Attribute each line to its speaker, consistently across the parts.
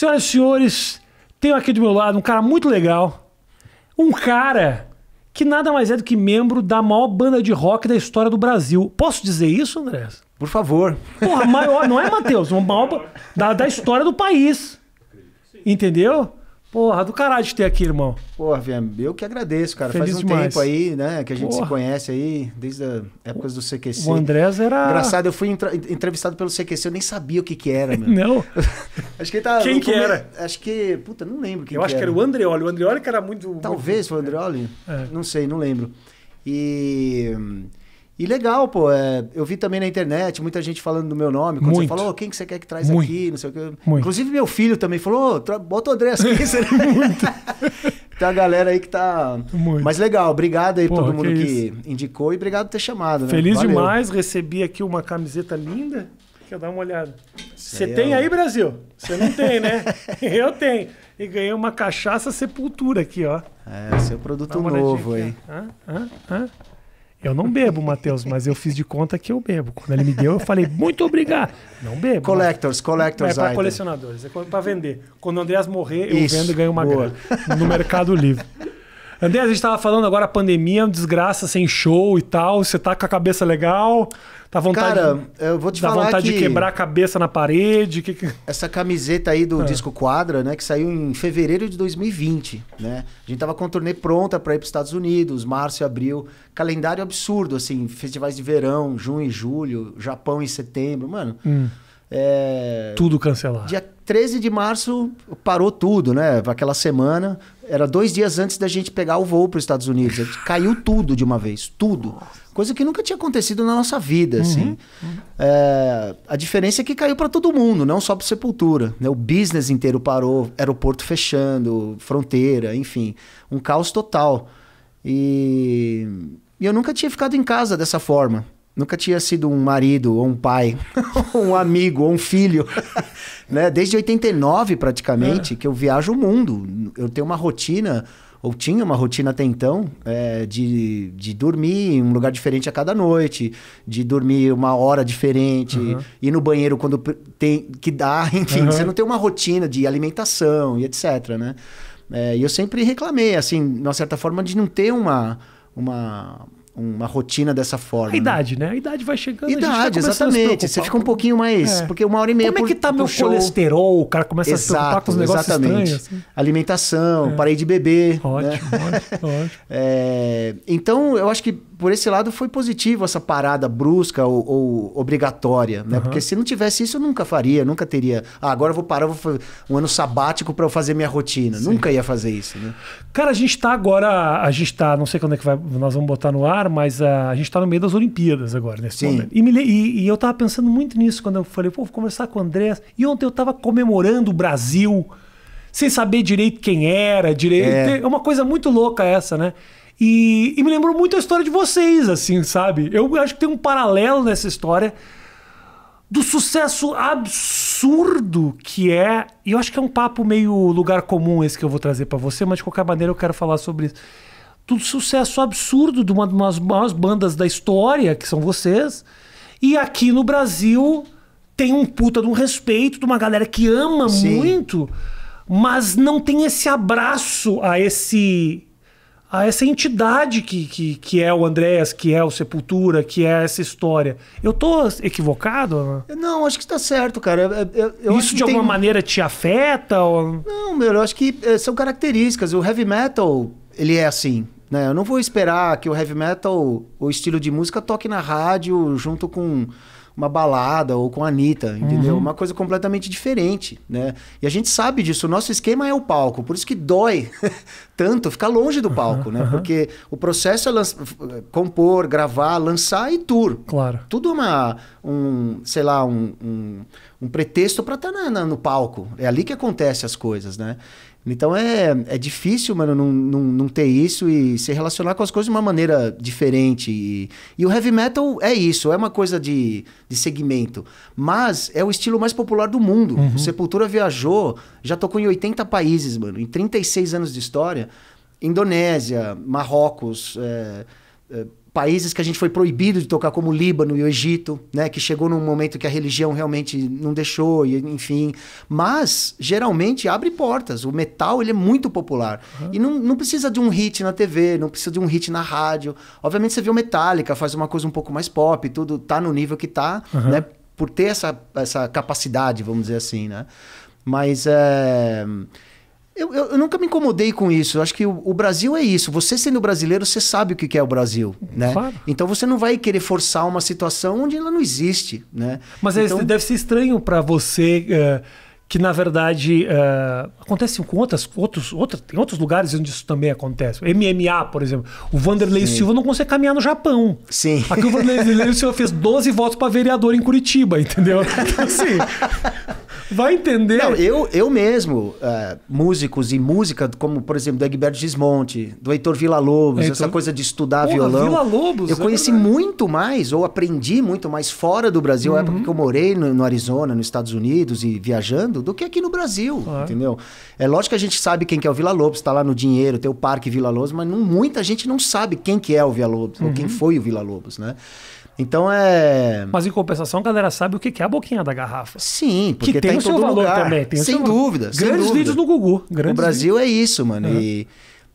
Speaker 1: Senhoras e senhores, tenho aqui do meu lado um cara muito legal. Um cara que nada mais é do que membro da maior banda de rock da história do Brasil. Posso dizer isso, André? Por favor. Porra, maior, não é, Matheus? Maior da, da história do país. Entendeu? Porra, do caralho de ter aqui, irmão. Porra, Viam, eu que
Speaker 2: agradeço, cara. Feliz Faz um demais. tempo aí, né, que a gente Porra. se conhece aí, desde a época do CQC. O Andrés era. Engraçado, eu fui entrevistado pelo CQC, eu nem sabia o que que era, mano. Não. acho que ele tava. Quem que era? Acho que. Puta, não lembro quem Eu que acho que era, o Andreoli. O Andreoli que era muito. Talvez foi o Andreoli? É. Não sei, não lembro. E. E legal, pô. É, eu vi também na internet muita gente falando do meu nome. Quando Muito. você falou, oh, quem que você quer que traz Muito. aqui? Não sei o quê. Inclusive, meu filho também falou, oh, bota o André aqui. Muito. Tem a galera aí que tá. Muito. Mas legal, obrigado aí Porra, todo mundo que, que
Speaker 1: indicou e obrigado por ter chamado. Né? Feliz Valeu. demais, recebi aqui uma camiseta linda. Quer dar uma olhada? Você é tem aí, Brasil? Você não tem, né? eu tenho. E ganhei uma cachaça sepultura aqui, ó. É, seu produto novo aí. Hã? Hã? Hã? Eu não bebo, Matheus, mas eu fiz de conta que eu bebo. Quando ele me deu, eu falei, muito obrigado. Não bebo. Collectors, collectors. É para colecionadores, é para vender. Quando o Andreas morrer, eu Isso, vendo e ganho uma boa. grana. No Mercado Livre. André, a gente estava falando agora a pandemia, desgraça sem show e tal. Você tá com a cabeça legal? tá vontade, Cara, eu vou te falar vontade que de quebrar a cabeça na parede. Que... Essa camiseta
Speaker 2: aí do é. disco Quadra, né? Que saiu em fevereiro de 2020, né? A gente tava com a turnê pronta para ir para os Estados Unidos, março e abril. Calendário absurdo, assim. Festivais de verão, junho e julho, Japão em setembro. Mano... Hum. É... Tudo cancelado. Dia 13 de março parou tudo, né? Aquela semana. Era dois dias antes da gente pegar o voo para os Estados Unidos. Caiu tudo de uma vez, tudo. Nossa. Coisa que nunca tinha acontecido na nossa vida, uhum, assim. Uhum. É, a diferença é que caiu para todo mundo, não só para Sepultura. Né? O business inteiro parou, aeroporto fechando, fronteira, enfim. Um caos total. E, e eu nunca tinha ficado em casa dessa forma. Nunca tinha sido um marido, ou um pai, ou um amigo, ou um filho. né? Desde 89, praticamente, é. que eu viajo o mundo. Eu tenho uma rotina ou tinha uma rotina até então é, de, de dormir em um lugar diferente a cada noite, de dormir uma hora diferente, uhum. ir no banheiro quando tem que dá, enfim, uhum. você não tem uma rotina de alimentação e etc, né? É, e eu sempre reclamei, assim, de uma certa forma, de não ter uma, uma, uma rotina dessa forma. A né?
Speaker 1: idade, né? A idade vai chegando. Idade, a gente exatamente. A você fica um pouquinho mais. É. Porque uma hora e meia. Como é por, é que tá meu show. colesterol?
Speaker 2: O cara começa Exato, a se preocupar com os negócios exatamente. estranhos. Assim. Alimentação, é. parei de beber. Ótimo, né? ótimo, ótimo. É, então, eu acho que por esse lado foi positivo essa parada brusca ou, ou obrigatória, né? Uhum. Porque se não tivesse isso, eu nunca faria, nunca teria. Ah, agora eu vou parar, vou fazer um ano sabático para eu fazer minha rotina. Sim. Nunca ia fazer isso, né?
Speaker 1: Cara, a gente tá agora, a gente tá, não sei quando é que vai, nós vamos botar no ar, mas a, ah, a gente tá no meio das Olimpíadas agora, nesse Sim. momento. E, me, e, e, eu tava pensando muito nisso quando eu falei, pô, vou conversar com o André. E ontem eu tava comemorando o Brasil sem saber direito quem era, direito. É. é, uma coisa muito louca essa, né? E, e me lembrou muito a história de vocês, assim, sabe? Eu acho que tem um paralelo nessa história do sucesso absurdo que é. E eu acho que é um papo meio lugar comum esse que eu vou trazer para você, mas de qualquer maneira eu quero falar sobre isso. Do sucesso absurdo de uma das maiores bandas da história, que são vocês. E aqui no Brasil tem um puta de um respeito, de uma galera que ama Sim. muito, mas não tem esse abraço a esse a essa entidade que, que, que é o Andréas, que é o Sepultura, que é essa história. Eu tô equivocado?
Speaker 2: Não, acho que está certo, cara. Eu, eu Isso de alguma tem... maneira te afeta? Ou... Não, meu, eu acho que eh, são características. O heavy metal, ele é assim. Né? Eu não vou esperar que o heavy metal, o estilo de música, toque na rádio junto com uma balada ou com a Anitta, entendeu? Uhum. Uma coisa completamente diferente, né? E a gente sabe disso, o nosso esquema é o palco, por isso que dói tanto ficar longe do palco, uhum, né? Uhum. Porque o processo é compor, gravar, lançar e tour. Claro. Tudo é uma, um, sei lá, um, um, um pretexto para estar tá no palco. É ali que acontece as coisas, né? Então é, é difícil, mano, não, não, não ter isso e se relacionar com as coisas de uma maneira diferente. E, e o heavy metal é isso, é uma coisa de, de segmento. Mas é o estilo mais popular do mundo. Uhum. O Sepultura viajou, já tocou em 80 países, mano, em 36 anos de história. Indonésia, Marrocos, é, é, países que a gente foi proibido de tocar, como o Líbano e o Egito, né, que chegou num momento que a religião realmente não deixou, e, enfim. Mas, geralmente, abre portas. O metal ele é muito popular. Uhum. E não, não precisa de um hit na TV, não precisa de um hit na rádio. Obviamente, você vê o Metallica, faz uma coisa um pouco mais pop, tudo tá no nível que tá, uhum. né? Por ter essa, essa capacidade, vamos dizer assim, né? Mas é... Eu, eu, eu, nunca me incomodei com isso. Eu acho que o, o, Brasil é isso. Você sendo brasileiro, você sabe o que é o Brasil, né? Claro. Então você não vai querer forçar uma situação onde
Speaker 1: ela não existe, né? Mas então... deve ser estranho para você... Uh que na verdade uh, eh, acontece com outras, outros, outros, tem outros lugares onde isso também acontece. MMA, por exemplo. O Vanderlei Sim. Silva não consegue caminhar no Japão. Sim. Aqui o Vanderlei Silva fez 12 votos para vereador em Curitiba, entendeu? Então, assim, vai entender. Não, eu,
Speaker 2: eu mesmo, uh, músicos e música, como por exemplo do Egberto Gismonte, do Heitor Villa-Lobos, Heitor... essa coisa de estudar Porra, violão. Villa-Lobos.
Speaker 1: Eu é conheci verdade.
Speaker 2: muito mais, ou aprendi muito mais fora do Brasil, uhum. a época uhum. que eu morei no, no Arizona, nos Estados Unidos e viajando do que aqui no Brasil, claro. entendeu? É lógico que a gente sabe quem que é o Vila Lobos, está lá no Dinheiro, tem o Parque Vila Lobos, mas não, muita gente não sabe quem que é o Vila Lobos, uhum. ou quem uhum. foi o Vila Lobos, né? Então é.
Speaker 1: Mas em compensação, a galera sabe o que é a boquinha da garrafa. Sim, porque que tá tem tá o seu valor lugar. também. Tem sem dúvida. Sem grandes dúvida. vídeos no
Speaker 2: Gugu. Grandes o Brasil vídeos. é isso, mano. Uhum. E,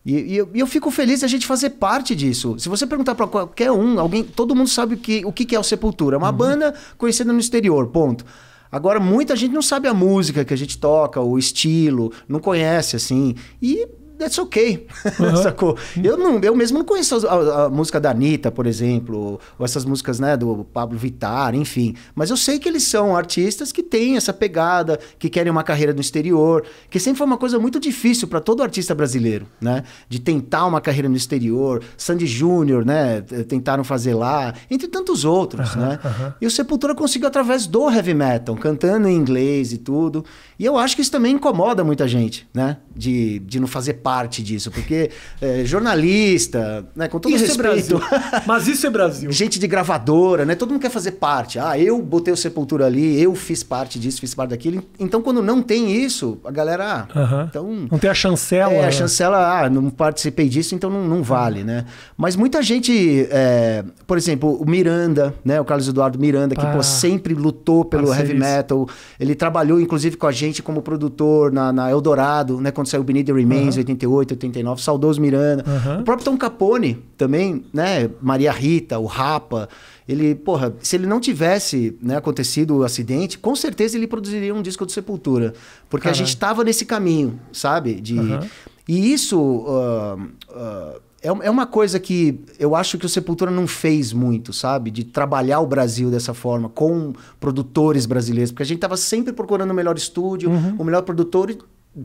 Speaker 2: e, e, eu, e, eu, fico feliz a gente fazer parte disso. Se você perguntar para qualquer um, alguém, todo mundo sabe o que, o que é o Sepultura. É uma uhum. banda conhecida no exterior, ponto. Agora, muita gente não sabe a música que a gente toca, o estilo, não conhece, assim. E that's ok. Uhum. Sacou? Eu, não, eu mesmo não conheço a, a, a, música da Anitta, por exemplo, ou essas músicas né, do Pablo Vittar, enfim. Mas eu sei que eles são artistas que têm essa pegada, que querem uma carreira no exterior, que sempre foi uma coisa muito difícil para todo artista brasileiro, né? De tentar uma carreira no exterior. Sandy Júnior, né? Tentaram fazer lá, entre tantos outros, uhum, né? Uhum. E o Sepultura conseguiu através do heavy metal, cantando em inglês e tudo. E eu acho que isso também incomoda muita gente, né? De, de não fazer parte parte disso, porque é, jornalista, né, com todo isso respeito. É Mas isso é Brasil. gente de gravadora, né? Todo mundo quer fazer parte. Ah, eu botei o Sepultura ali, eu fiz parte disso, fiz parte daquilo. Então, quando não tem isso, a galera. Ah, uh -huh. então, não tem a chancela. É, a chancela, ah, não participei disso, então não, não vale, né? Mas muita gente, é, por exemplo, o Miranda, né? O Carlos Eduardo Miranda, que pô, ah. sempre lutou pelo heavy isso. metal. Ele trabalhou, inclusive, com a gente como produtor na, na Eldorado, né? Quando saiu o Beneath the Remains, uhum. -huh. 88, 89, saudoso Miranda. Uhum. O próprio Tom Capone também, né? Maria Rita, o Rapa. Ele, porra, se ele não tivesse né, acontecido o acidente, com certeza ele produziria um disco de Sepultura. Porque a gente estava nesse caminho, sabe? De... Uhum. E isso uh, uh, é, uma coisa que eu acho que o Sepultura não fez muito, sabe? De trabalhar o Brasil dessa forma, com produtores brasileiros. Porque a gente estava sempre procurando o melhor estúdio, uhum. o melhor produtor, e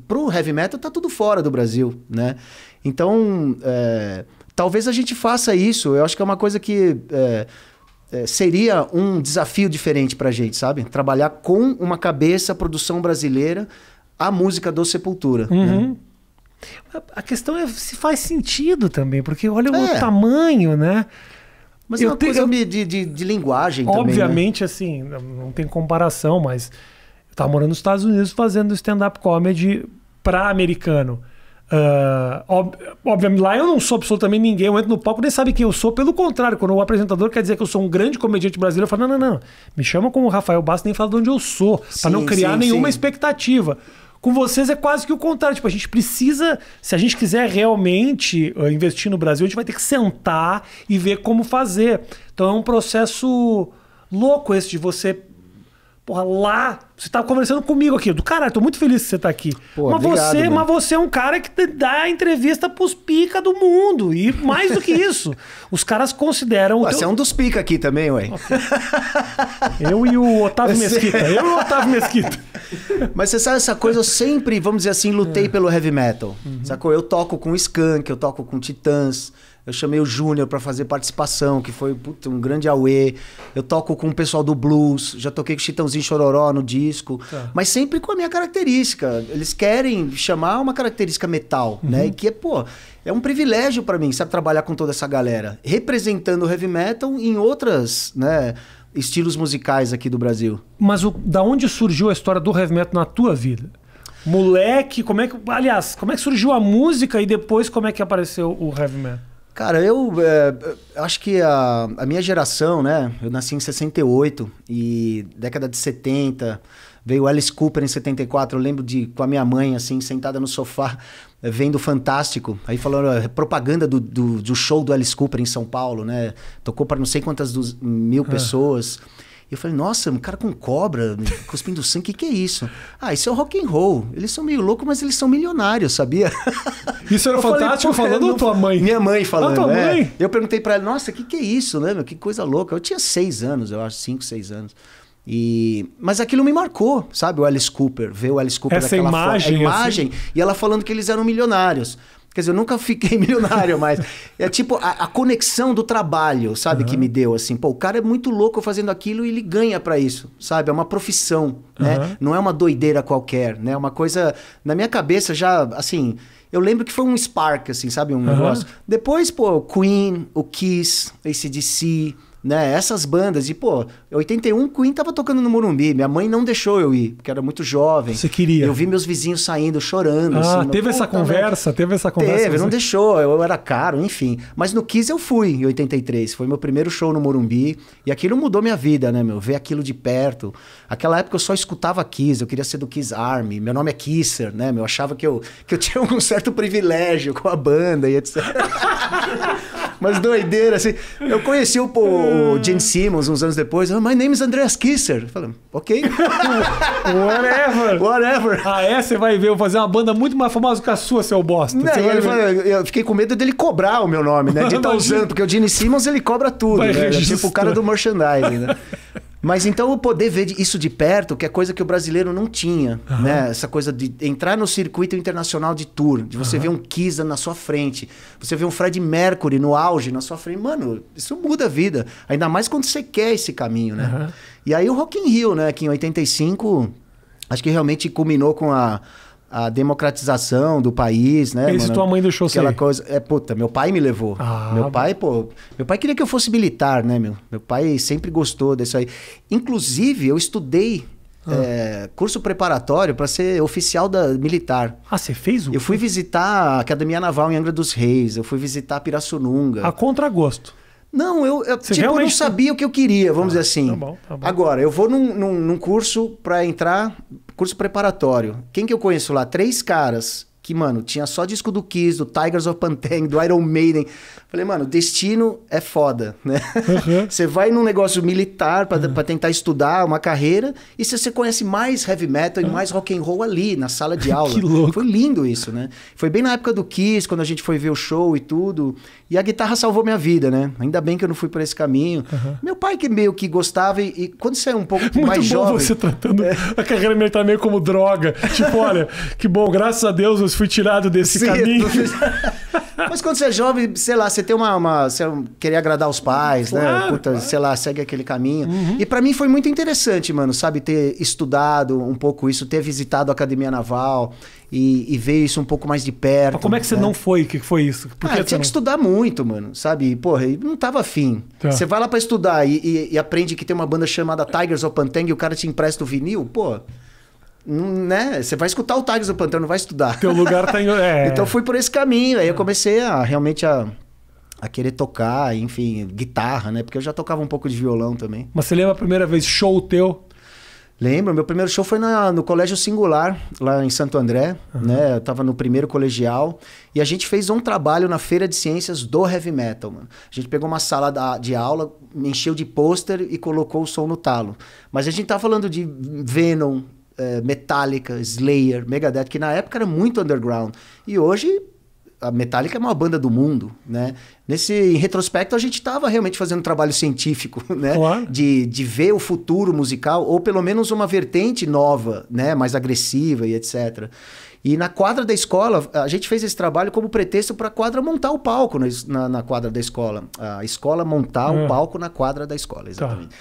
Speaker 2: pro heavy metal tá tudo fora do Brasil, né? Então, é, talvez a gente faça isso. Eu acho que é uma coisa que é, é, seria um desafio diferente pra gente, sabe? Trabalhar com uma cabeça, produção brasileira, a música do Sepultura. Né? Uhum.
Speaker 1: Né? A questão é se faz sentido também, porque olha o é. tamanho, né? Mas é eu é uma coisa de,
Speaker 2: de, de, linguagem Obviamente, também,
Speaker 1: né? assim, não tem comparação, mas eu tava morando nos Estados Unidos fazendo stand-up comedy pra americano. Uh, obviamente, lá eu não sou absolutamente ninguém, eu entro no palco nem sabe quem eu sou. Pelo contrário, quando o apresentador quer dizer que eu sou um grande comediante brasileiro, eu falo: não, não, não, me chama como Rafael Bastos, nem fala de onde eu sou, para não criar sim, nenhuma sim. expectativa. Com vocês é quase que o contrário. Tipo, a gente precisa, se a gente quiser realmente uh, investir no Brasil, a gente vai ter que sentar e ver como fazer. Então é um processo louco esse de você Porra, lá, você tá conversando comigo aqui. Do caralho, tô muito feliz que você tá aqui. Pô, mas, obrigado, você, mano. mas você é um cara que dá entrevista pros pica do mundo. E mais do que isso, os caras consideram. Pô, teu... Você é um dos pica aqui também, ué. Eu e o Otávio você... Mesquita. Eu e o Otávio Mesquita. Mas você sabe essa coisa, eu
Speaker 2: sempre, vamos dizer assim, lutei é. pelo heavy metal. Uhum. Sacou? Eu toco com Skunk, eu toco com Titãs. Eu chamei o Júnior para fazer participação, que foi puta, um grande auê. Eu toco com o pessoal do blues, já toquei com o Chitãozinho Chororó no disco, tá. mas sempre com a minha característica. Eles querem chamar uma característica metal, né? uhum. né? E que é, pô, é um privilégio para mim, sabe, trabalhar com toda essa galera, representando o heavy metal em outras, né, estilos musicais aqui do Brasil.
Speaker 1: Mas o, da onde surgiu a história do heavy metal na tua vida? Moleque, como é que, aliás, como é que surgiu a música e depois como é que apareceu o heavy metal?
Speaker 2: Cara, eu é, acho que a, a, minha geração, né? Eu nasci em 68 e década de 70. Veio Alice Cooper em 74. Eu lembro de com a minha mãe, assim, sentada no sofá, vendo Fantástico. Aí falando propaganda do, do, do, show do Alice Cooper em São Paulo, né? Tocou para não sei quantas dos, mil ah. pessoas eu falei, nossa, um cara com cobra, cuspindo sangue, o que, que é isso? Ah, isso é rock and roll. Eles são meio loucos, mas eles são milionários, sabia? Isso era eu fantástico falei, falando ou tua
Speaker 1: mãe? Minha mãe falando, ah, tua é. mãe?
Speaker 2: Eu perguntei para ela, nossa, o que, que é isso, né? Meu? Que coisa louca. Eu tinha seis anos, eu acho, cinco, seis anos. E... Mas aquilo me marcou, sabe? O Alice Cooper, ver o Alice Cooper Essa daquela imagem, A imagem. Assim... E ela falando que eles eram milionários. Quer dizer, eu nunca fiquei milionário, mas é tipo a, a conexão do trabalho, sabe, uhum. que me deu assim. Pô, o cara é muito louco fazendo aquilo e ele ganha para isso, sabe? É uma profissão, uhum. né? Não é uma doideira qualquer, né? É uma coisa na minha cabeça já, assim, eu lembro que foi um spark assim, sabe, um uhum. negócio. Depois, pô, o Queen, o Kiss, ACDC, né? Essas bandas. E, pô, 81 Queen tava tocando no Morumbi. Minha mãe não deixou eu ir, porque era muito jovem. Você queria? Eu vi meus vizinhos saindo, chorando. Ah, assim, teve essa né? conversa?
Speaker 1: Né? Teve essa conversa? Teve, não
Speaker 2: deixou. Eu, eu era caro, enfim. Mas no Kiss eu fui em 83. Foi meu primeiro show no Morumbi. E aquilo mudou minha vida, né, meu? Ver aquilo de perto. Aquela época eu só escutava Kiss. Eu queria ser do Kiss Army. Meu nome é Kisser, né, meu? Eu achava que eu, que eu tinha um certo privilégio com a banda e etc. mas doideira assim. Eu conheci o, o Gene Simmons uns anos depois. Oh, my
Speaker 1: name is Andreas Kisser. Eu falei, ok. Whatever. Whatever. Ah, é? Você vai ver, eu vou fazer uma banda muito mais famosa que a sua, seu bosta. Não, eu, falei, eu, fiquei com medo dele cobrar o
Speaker 2: meu nome, né? De estar tá usando, porque o Gene Simmons ele cobra tudo, né? É tipo o cara do merchandising, né? Mas então eu poder ver isso de perto, que é coisa que o brasileiro não tinha, uhum. né? Essa coisa de entrar no circuito internacional de tour, de você uhum. ver um Kisa na sua frente, você ver um Fred Mercury no auge na sua frente, mano, isso muda a vida. Ainda mais quando você quer esse caminho, né? Uhum. E aí o Rock in Rio, né? Que em 85, acho que realmente culminou com a a democratização do país, né? Isso tua mãe deixou Aquela coisa. É, puta, meu pai me levou. Ah, meu pai, pô. Meu pai queria que eu fosse militar, né, meu? Meu pai sempre gostou disso aí. Inclusive, eu estudei. Ah. É, curso preparatório para ser oficial da militar. Ah, você fez o? Eu fui visitar a Academia Naval em Angra dos Reis, eu fui visitar Pirassununga. A contragosto. Não, eu, eu tipo, realmente... eu não sabia o que eu queria, vamos ah, dizer assim. Tá bom, tá bom. Agora, eu vou num, num, num curso para entrar Curso preparatório. Quem que eu conheço lá? Três caras que, mano, tinha só disco do Kiss, do Tigers of Pantang, do Iron Maiden. Falei, mano, destino é foda, né? Uhum. você vai num negócio militar para uhum. tentar estudar uma carreira e você, você conhece mais heavy metal uhum. e mais rock and roll ali, na sala de aula. que louco. Foi lindo isso, né? Foi bem na época do Kiss, quando a gente foi ver o show e tudo. E a guitarra salvou minha vida, né? Ainda bem que eu não fui por esse caminho. Uhum. Meu pai que meio que gostava e, e quando você é um pouco Muito mais bom você
Speaker 1: tratando é... a carreira militar meio como droga. Tipo, olha, que bom, graças a Deus fui tirado desse Sim, caminho.
Speaker 2: Mas quando você é jovem, sei lá, você tem uma. uma você querer agradar os pais, né? claro, né? Puta, claro. sei lá, segue aquele caminho. Uhum. E para mim foi muito interessante, mano, sabe? Ter estudado um pouco isso, ter visitado a Academia Naval e, e ver isso um pouco mais de perto. Mas como é que você né? não
Speaker 1: foi? O que foi isso? Por ah, que tinha não... que estudar
Speaker 2: muito, mano, sabe? Porra, não tava afim. Tá. Você vai lá para estudar e, e, e, aprende que tem uma banda chamada Tigers of Pantang e o cara te empresta o vinil, pô né? Você vai escutar o Tigers do Pantera não vai estudar. Teu lugar tá em... É. então fui por esse caminho. Aí eu é. comecei a realmente a, a querer tocar, enfim, guitarra, né? Porque eu já tocava um pouco de violão também. Mas
Speaker 1: você lembra a primeira vez show teu?
Speaker 2: Lembro, meu primeiro show foi na, no Colégio Singular, lá em Santo André, uhum. né? Eu tava no primeiro colegial e a gente fez um trabalho na Feira de Ciências do Heavy Metal, mano. A gente pegou uma sala da, de aula, encheu de pôster e colocou o som no talo. Mas a gente tá falando de Venom, é, Metallica, Slayer, Megadeth, que na época era muito underground. E hoje a Metallica é uma banda do mundo, né? Nesse em retrospecto a gente estava realmente fazendo um trabalho científico, né? Claro. De, de ver o futuro musical ou pelo menos uma vertente nova, né? Mais agressiva e etc. E na quadra da escola a gente fez esse trabalho como pretexto para a quadra montar o palco na, na, quadra da escola, a escola montar o é. palco na quadra da escola, tá. exatamente. Tá.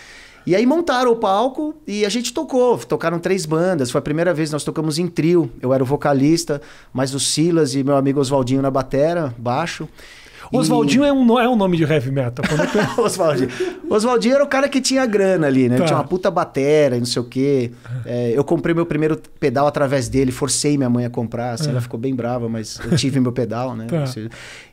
Speaker 2: E aí montaram o palco e a gente tocou. Tocaram três bandas. Foi a primeira vez que nós tocamos em trio. Eu era o vocalista, mas o Silas e meu amigo Oswaldinho na batera, baixo. Oswaldinho e...
Speaker 1: é, um, é um nome de
Speaker 2: heavy metal. Eu... Oswaldinho. Oswaldinho era o cara que tinha grana ali, né? Tá. Tinha uma puta batera e não sei o quê. É, eu comprei meu primeiro pedal através dele, forcei minha mãe a comprar, assim, é. ela ficou bem brava, mas eu tive meu pedal, né? Tá.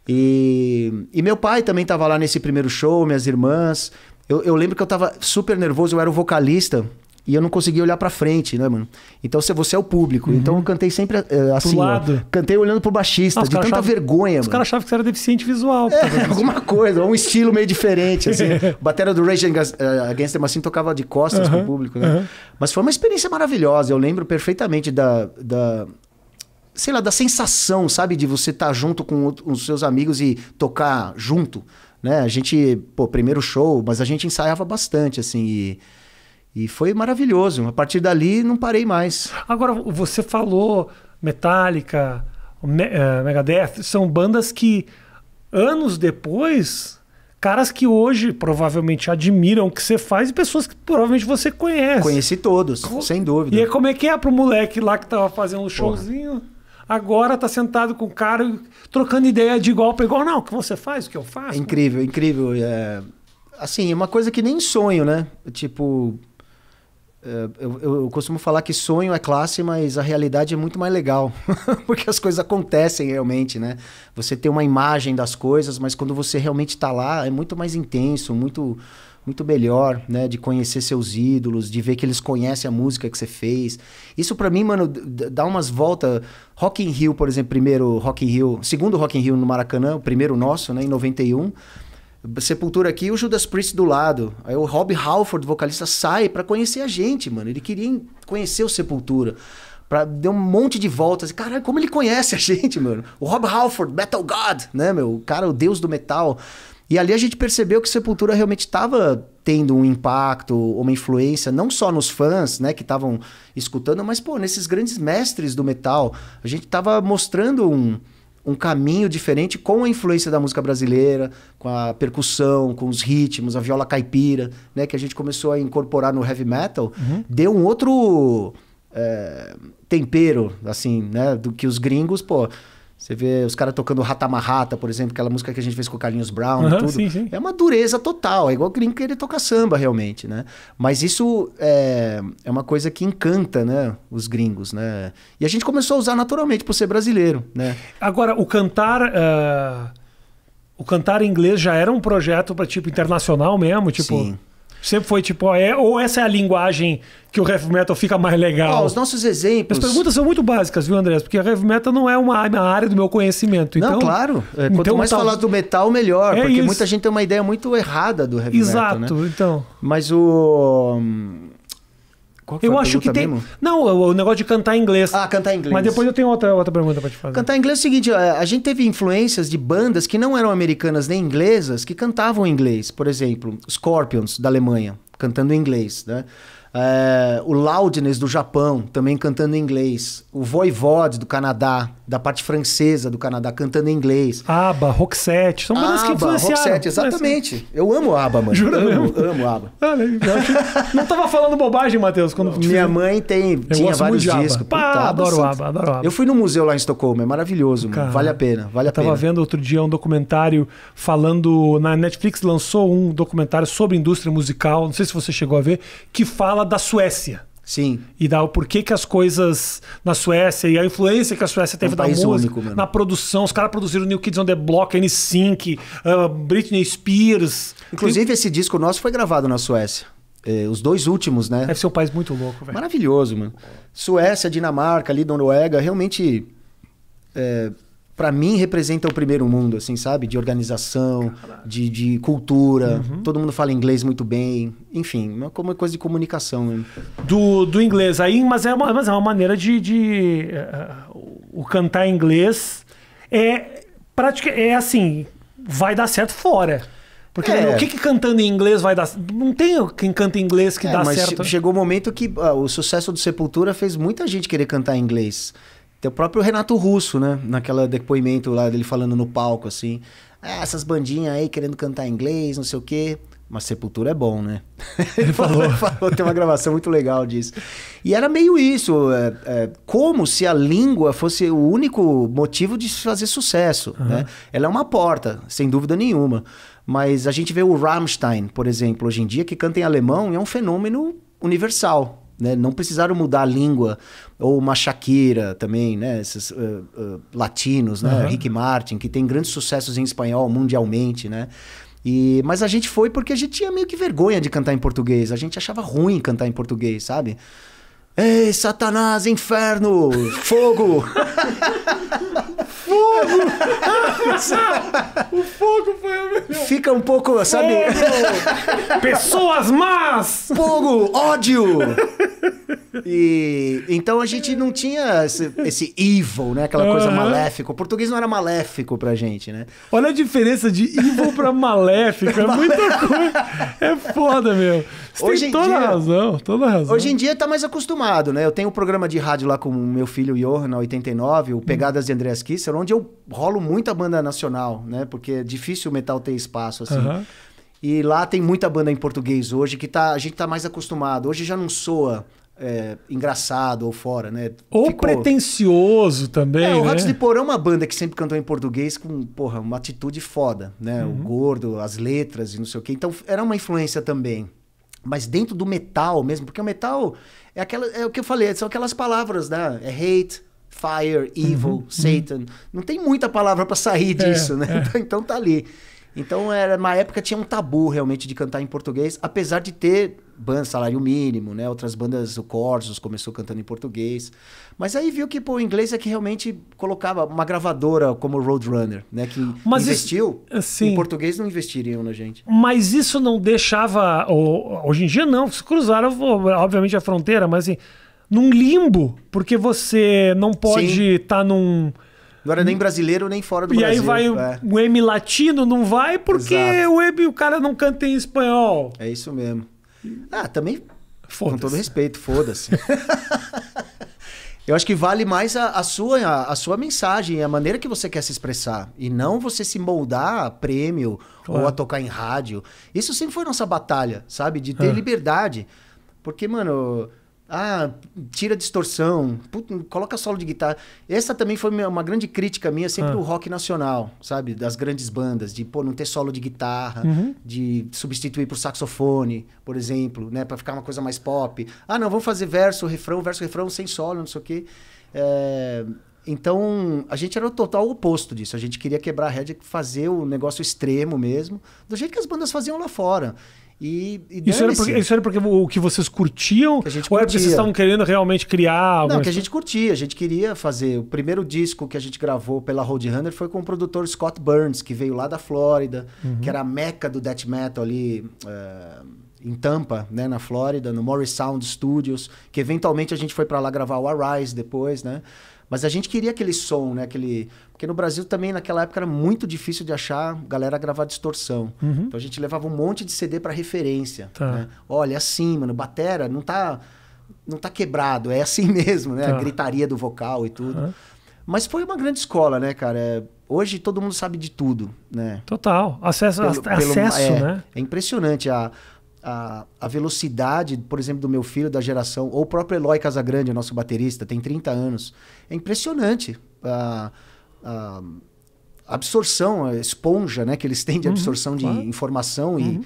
Speaker 2: E, e meu pai também estava lá nesse primeiro show, minhas irmãs. Eu, eu lembro que eu tava super nervoso, eu era o vocalista e eu não conseguia olhar para frente, né, mano? Então você é o público. Uhum. Então eu cantei sempre é, assim, ó, cantei olhando pro baixista, ah, de tanta achava, vergonha, Os caras
Speaker 1: achavam que você era deficiente
Speaker 2: visual. É, alguma coisa, um estilo meio diferente, assim. É. Batera do Rage eh, Against the Machine tocava de costas uhum, pro público, né? Uhum. Mas foi uma experiência maravilhosa, eu lembro perfeitamente da, da sei lá, da sensação, sabe, de você estar tá junto com os seus amigos e tocar junto né? A gente, pô, primeiro show, mas a gente ensaiava bastante, assim, e,
Speaker 1: e foi maravilhoso. A partir dali, não parei mais. Agora, você falou Metallica, eh, Megadeth, são bandas que anos depois caras que hoje provavelmente admiram o que você faz e pessoas que provavelmente você conhece. Conheci todos, sem dúvida. E aí, como é que é pro moleque lá que tava fazendo um showzinho? Porra agora tá sentado com o cara trocando ideia de igual para igual. Não, o que você faz, o que eu faço.
Speaker 2: É incrível, incrível. É... Assim, é uma coisa que nem sonho, né? Tipo, é, eu, eu, costumo falar que sonho é classe, mas a realidade é muito mais legal. Porque as coisas acontecem realmente, né? Você tem uma imagem das coisas, mas quando você realmente está lá, é muito mais intenso, muito muito melhor, né? De conhecer seus ídolos, de ver que eles conhecem a música que você fez. Isso para mim, mano, dá umas voltas. Rock in Rio, por exemplo, primeiro Rock in Rio, segundo Rock in Rio no Maracanã, o primeiro nosso, né? Em 91. Sepultura aqui e o Judas Priest do lado. Aí o Rob Halford, vocalista, sai para conhecer a gente, mano. Ele queria conhecer o Sepultura. Pra, deu um monte de voltas. Caralho, como ele conhece a gente, mano. O Rob Halford, Metal God, né, meu? O cara, o deus do metal. E ali a gente percebeu que Sepultura realmente estava tendo um impacto, uma influência, não só nos fãs, né, que estavam escutando, mas, pô, nesses grandes mestres do metal. A gente estava mostrando um, um caminho diferente com a influência da música brasileira, com a percussão, com os ritmos, a viola caipira, né, que a gente começou a incorporar no heavy metal, uhum. deu um outro é, tempero, assim, né, do que os gringos, pô você vê os caras tocando Ratamarrata, por exemplo, aquela música que a gente fez com o Carlinhos Brown uhum, e tudo. Sim, sim. É uma dureza total, é igual o gringo querer tocar samba, realmente, né? Mas isso é, é uma coisa que encanta, né? Os gringos, né? E a gente começou
Speaker 1: a usar naturalmente por ser brasileiro, né? Agora, o cantar... Uh... O cantar em inglês já era um projeto para tipo internacional mesmo, tipo. Sim. Sempre foi tipo, é, ou essa é a linguagem que o heavy metal fica mais legal? Ó, os nossos exemplos. As perguntas são muito básicas, viu, André? Porque heavy metal não é uma área do meu conhecimento. Então, não, claro. É, quanto então, mais tá... falar do metal, melhor. É porque isso. muita gente
Speaker 2: tem uma ideia muito errada do heavy né? Exato, metal. Exato, né? então. Mas o.
Speaker 1: Qual eu acho que tem. Não, o, o negócio de cantar em inglês. Ah, cantar em inglês. Mas depois eu tenho outra, outra pergunta pra te fazer.
Speaker 2: Cantar em inglês é o seguinte: a gente teve influências de bandas que não eram americanas nem inglesas que cantavam em inglês. Por exemplo, Scorpions, da Alemanha, cantando em inglês, né? É, o Loudness do Japão, também cantando em inglês. O Voivod do Canadá, da parte francesa do Canadá, cantando em inglês.
Speaker 1: ABBA, Roxette, são bandas que influenciaram. Roxette, assim, exatamente.
Speaker 2: Eu amo ABBA, mano. Jura eu mesmo? Amo, ABBA. Ah, né, não
Speaker 1: estava falando bobagem, Matheus. Quando Minha mãe tem, eu tinha vários discos. Puta, ah, adoro ABBA, adoro ABBA.
Speaker 2: Eu fui no museu lá em Estocolmo, é maravilhoso, Cara, Vale a pena, vale a pena. Tava
Speaker 1: vendo outro dia um documentário falando... Na Netflix lançou um documentário sobre indústria musical, não sei se você chegou a ver, que fala da Suécia. Sim. E da o porquê que as coisas na Suécia e a influência que a Suécia teve um da música, na produção. Os caras produziram New Kids on the Block, N-Sync, uh, ah, Britney Spears. Inclusive,
Speaker 2: Tem... esse disco nosso foi gravado na Suécia. Eh, os dois últimos, né? Deve ser um país muito louco, velho. Maravilhoso, mano. Suécia, Dinamarca, ali, Noruega, realmente. Eh, para mim representa o primeiro mundo, assim, sabe? De organização, de, de, cultura. Uhum. Todo mundo fala inglês muito bem. Enfim, uma, uma coisa de
Speaker 1: comunicação. Né? Do, do inglês aí, mas é uma, mas é uma maneira de. de uh, o cantar inglês é, prática, é assim, vai dar certo fora. Porque é. o que, que, cantando em inglês vai dar Não tem quem canta em inglês que é, dá mas certo. Chegou
Speaker 2: o um momento que ah, o sucesso do Sepultura fez muita gente querer cantar em inglês. Tem o próprio Renato Russo, né? Naquela depoimento lá dele falando no palco, assim. Ah, essas bandinhas aí querendo cantar inglês, não sei o quê. Mas Sepultura é bom, né? Ele falou. falou, tem uma gravação muito legal disso. E era meio isso, é, é, como se a língua fosse o único motivo de fazer sucesso, uhum. né? Ela é uma porta, sem dúvida nenhuma. Mas a gente vê o Rammstein, por exemplo, hoje em dia, que canta em alemão e é um fenômeno universal, né? Não precisaram mudar a língua. Ou uma Shakira também, né? Esses uh, uh, latinos, né? Uhum. Rick Martin, que tem grandes sucessos em espanhol mundialmente, né? E, mas a gente foi porque a gente tinha meio que vergonha de cantar em português. A gente achava ruim cantar em português, sabe? Ei, Satanás, inferno, fogo! fogo! o fogo foi o melhor. Fica um pouco, sabe? Fogo! Pessoas más! Fogo, ódio! E então a gente não tinha esse, esse
Speaker 1: evil, né? Aquela coisa uhum. maléfica.
Speaker 2: O português não era maléfico pra gente, né?
Speaker 1: Olha a diferença de evil pra maléfico. É muita coisa. É foda, meu. Você Hoje tem toda dia, razão, toda razão.
Speaker 2: Hoje em dia tá mais acostumado, né? Eu tenho um programa de rádio lá com meu filho Johan, 89, o hum. Pegadas hum. de Andreas Kisser, onde eu rolo muita banda nacional, né? Porque é difícil o metal ter espaço, assim. Uhum. E lá tem muita banda em português hoje que tá, a gente tá mais acostumado. Hoje já não soa é, engraçado ou fora, né? Ou Ficou...
Speaker 1: pretencioso também. É, o Ratos né? de
Speaker 2: Porão é uma banda que sempre cantou em português com, porra, uma atitude foda, né? Uhum. O gordo, as letras e não sei o quê. Então era uma influência também. Mas dentro do metal mesmo, porque o metal é aquela, é o que eu falei, são aquelas palavras, né? É hate, fire, evil, uhum, uhum. Satan. Não tem muita palavra para sair é, disso, é, né? É. Então tá ali. Então era uma época tinha um tabu realmente de cantar em português, apesar de ter banda salário mínimo, né? Outras bandas, o Corsos começou cantando em português. Mas aí viu que pô, o inglês é
Speaker 1: que realmente colocava uma gravadora como Roadrunner, né, que Mas investiu, isso, em
Speaker 2: português não investiriam na gente.
Speaker 1: Mas isso não deixava hoje em dia não, se cruzaram obviamente a fronteira, mas assim, num limbo, porque você não pode estar tá num. Não era nem brasileiro nem fora do e Brasil. E aí vai é. o M latino, não vai porque o M o cara não canta em espanhol.
Speaker 2: É isso mesmo. Ah, também. Com todo respeito, foda-se. Eu acho que vale mais a, a sua, a, a, sua mensagem, a maneira que você quer se expressar. E não você se moldar a prêmio claro. ou a tocar em rádio. Isso sempre foi nossa batalha, sabe? De ter ah. liberdade. Porque, mano. Ah, tira distorção, coloca solo de guitarra. Essa também foi uma grande crítica minha sempre ah. rock nacional, sabe? Das grandes bandas, de pô, não ter solo de guitarra, uhum. de substituir por saxofone, por exemplo, né? Pra ficar uma coisa mais pop. Ah, não, vamos fazer verso, refrão, verso, refrão, sem solo, não sei o quê. É... Então, a gente era o total oposto disso. A gente queria quebrar a rédea, fazer o negócio extremo mesmo, do jeito que as bandas faziam lá fora. E, e isso, era porque, isso,
Speaker 1: era porque, o que vocês curtiam? Que a gente ou era porque vocês estavam querendo realmente criar Não, que a gente
Speaker 2: curtia, a gente queria fazer. O primeiro disco que a gente gravou pela Roadrunner foi com o produtor Scott Burns, que veio lá da Flórida, uhum. que era a meca do death metal ali. Uh em Tampa, né, na Flórida, no Morris Sound Studios, que eventualmente a gente foi para lá gravar o Arise depois, né? Mas a gente queria aquele som, né? Aquele... Porque no Brasil também, naquela época, era muito difícil de achar galera gravar distorção. Uhum. Então a gente levava um monte de CD para referência. Tá. Né? Olha, é assim, mano, batera não tá, não tá quebrado, é assim mesmo, né? Tá. A gritaria do vocal e tudo. Uhum. Mas foi uma grande escola, né, cara? É... Hoje todo mundo sabe de tudo, né?
Speaker 1: Total. Acesso, pelo, pelo, acesso é, né?
Speaker 2: É impressionante a a, a, velocidade, por exemplo, do meu filho, da geração, ou o próprio Eloy Casagrande, nosso baterista, tem 30 anos. É impressionante a, a absorção, a esponja né, que eles têm de uhum, absorção uhum, de claro. informação. Uhum.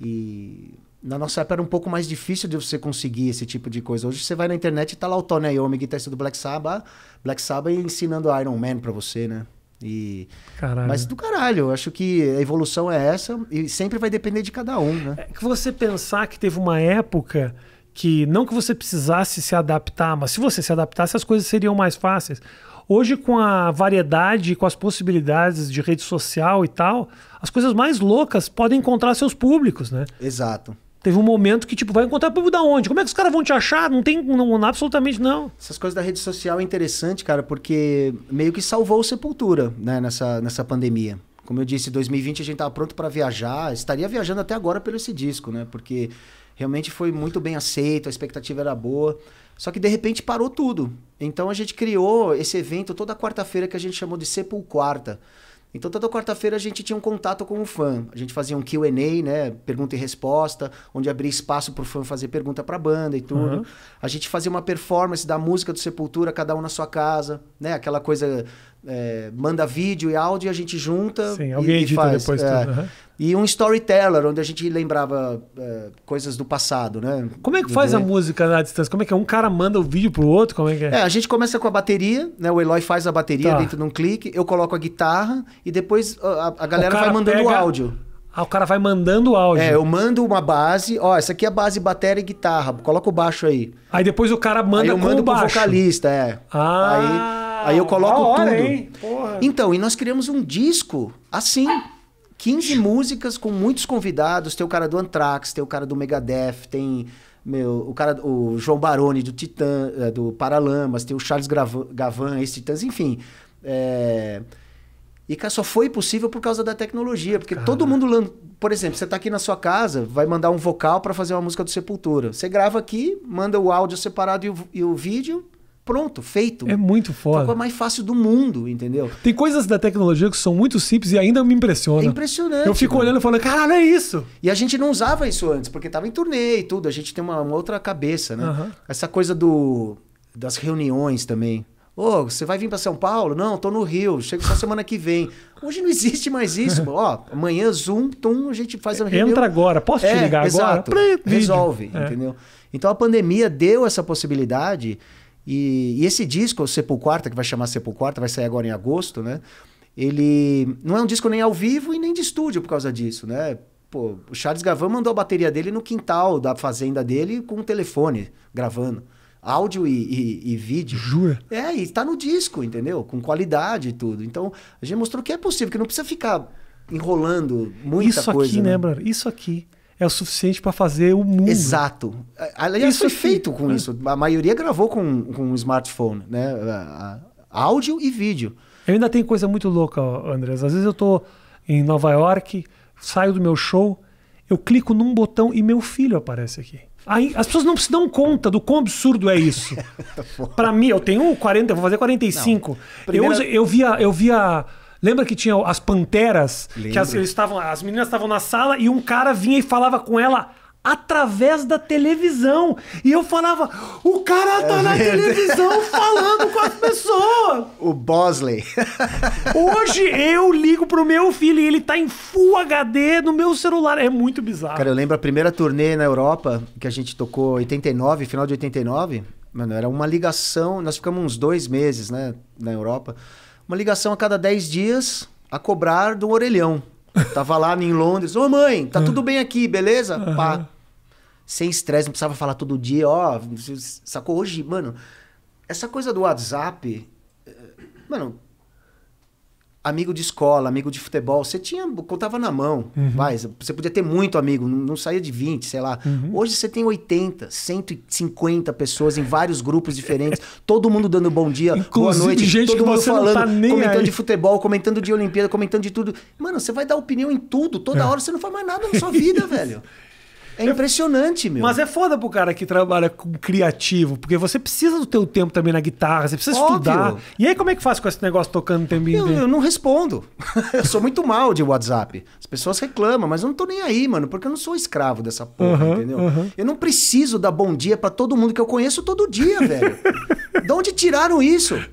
Speaker 2: E, e, na nossa época era um pouco mais difícil de você conseguir esse tipo de coisa. Hoje você vai na internet e tá lá o Tony Iommi, guitarrista do Black Sabbath, Black Sabbath ensinando Iron Man para você, né? E... Caralho. Mas do caralho, eu acho que a evolução
Speaker 1: é essa e sempre vai depender de cada um, né? É que você pensar que teve uma época que não que você precisasse se adaptar, mas se você se adaptasse as coisas seriam mais fáceis. Hoje, com a variedade, e com as possibilidades de rede social e tal, as coisas mais loucas podem encontrar seus públicos, né? Exato. Teve um momento que, tipo, vai encontrar público da onde? Como é que os caras vão te achar? Não tem. Não, absolutamente não.
Speaker 2: Essas coisas da rede social é interessante, cara, porque meio que salvou o Sepultura, né, nessa, nessa pandemia. Como eu disse, 2020 a gente estava pronto para viajar. Estaria viajando até agora pelo esse disco, né? Porque realmente foi muito bem aceito, a expectativa era boa. Só que de repente parou tudo. Então a gente criou esse evento toda quarta-feira que a gente chamou de Sepul Quarta. Então toda quarta-feira a gente tinha um contato com o fã. A gente fazia um Q&A, né, pergunta e resposta, onde abria espaço para o fã fazer pergunta para a banda e tudo. Uhum. A gente fazia uma performance da música do Sepultura cada um na sua casa, né, aquela coisa é, manda vídeo e áudio e a gente junta. Sim, alguém e, edita e faz, depois é, tudo. Uhum. E um storyteller, onde a gente lembrava é, coisas do passado, né? Como é que faz a
Speaker 1: música na distância? Como é que é? Um cara manda o vídeo pro outro? Como é que é? é a gente começa com a bateria, né? O
Speaker 2: Eloy faz a bateria tá. dentro de um clique, eu coloco a guitarra e depois a, a galera vai mandando pega... o áudio. Ah, o cara vai mandando o áudio. É, eu mando uma base. Ó, essa aqui é a base bateria e guitarra. Coloca o baixo aí. Aí depois o cara manda aí eu mando o baixo. vocalista, é. Ah. Aí Aí eu coloco hora, tudo. Hein? Porra. Então, e nós criamos um disco assim. 15 músicas com muitos convidados. Tem o cara do Anthrax, tem o cara do Megadeth, tem meu, o cara, o João Baroni do Titã, eh, do Paralamas, tem o Charles Gavan, esse Titãs, enfim. É... E cara, só foi possível por causa da tecnologia, porque cara. todo mundo, por exemplo, você está aqui na sua casa, vai mandar um vocal para fazer uma música do Sepultura. Você grava aqui, manda o áudio separado e o, e o vídeo, Pronto, feito. É
Speaker 1: muito então, foda. É a coisa
Speaker 2: mais fácil do mundo, entendeu?
Speaker 1: Tem coisas da tecnologia que são muito simples e ainda me impressiona. É
Speaker 2: impressionante. Eu fico mano. olhando e falando, caralho, é isso. E a gente não usava isso antes, porque tava em turnê e tudo. A gente tem uma, uma outra cabeça, né? Uhum. Essa coisa do das reuniões também. Ô, oh, você vai vir para São Paulo? Não, tô no Rio, chego só semana que vem. Hoje não existe mais isso. Ó, amanhã Zoom, tum, a gente faz a reunião. Entra agora, posso te é, ligar exato. agora? Resolve, é. entendeu? Então a pandemia deu essa possibilidade e, e esse disco, o Quarta, que vai chamar Quarta, vai sair agora em agosto, né? Ele não é um disco nem ao vivo e nem de estúdio por causa disso, né? Pô, o Charles Gavan mandou a bateria dele no quintal da fazenda dele com o um telefone gravando. Áudio e, e, e, vídeo. Jura? É, e tá no disco, entendeu? Com qualidade e tudo. Então, a gente mostrou que é possível, que não precisa ficar enrolando muita isso coisa. Né? Né, isso
Speaker 1: aqui, né, né Isso aqui é o suficiente para fazer o mundo. Exato. Aliás, isso foi feito com é. isso. A maioria gravou com, com smartphone, né? áudio e vídeo. Eu ainda tenho coisa muito louca, Andrés. Às vezes eu tô em Nova York, saio do meu show, eu clico num botão e meu filho aparece aqui. Aí, as pessoas não se dão conta do quão absurdo é isso. para mim, eu tenho 40, vou fazer 45. Primeira... Eu, eu via, eu via Lembra que tinha as panteras? Lembra. Que as, eles estavam, as meninas estavam na sala e um cara vinha e falava com ela através da televisão. E eu falava, o cara tá é na televisão falando com as pessoas.
Speaker 2: O Bosley.
Speaker 1: Hoje eu ligo pro meu filho e ele tá em Full HD no meu celular. É muito bizarro. Cara,
Speaker 2: eu lembro a primeira turnê na Europa que a gente tocou, 89, final de 89. Mano, era uma ligação. Nós ficamos uns dois meses, né, na Europa uma ligação a cada 10 dias a cobrar do orelhão. Tava lá em Londres, ô mãe, tá tudo bem aqui, beleza? Uhum. Pá. Sem estresse, não precisava falar todo dia, ó, sacou? Hoje, mano, essa coisa do WhatsApp, eh, mano, amigo de escola, amigo de futebol, você tinha, contava na mão, uhum. você podia ter muito amigo, não, saía de 20, sei lá. Uhum. Hoje você tem 80, 150 pessoas em vários grupos diferentes, todo mundo dando bom dia, Inclusive, boa noite, gente todo mundo falando, tá comentando aí. de futebol, comentando de Olimpíada, comentando de tudo. Mano, você vai dar opinião em tudo, toda é. hora você não faz mais nada
Speaker 1: na sua vida, velho. É impressionante, meu. Mas é foda pro cara que trabalha com criativo, porque você precisa do teu tempo também na guitarra, você precisa Óbvio. estudar. E aí como é que faz com esse negócio tocando o tempo eu, eu não respondo. eu sou muito mal de WhatsApp. As
Speaker 2: pessoas reclamam, mas eu não tô nem aí, mano, porque eu não sou escravo dessa porra, uhum, entendeu? Uhum. Eu não preciso dar bom dia para todo mundo que eu conheço todo dia, velho. de onde tiraram isso?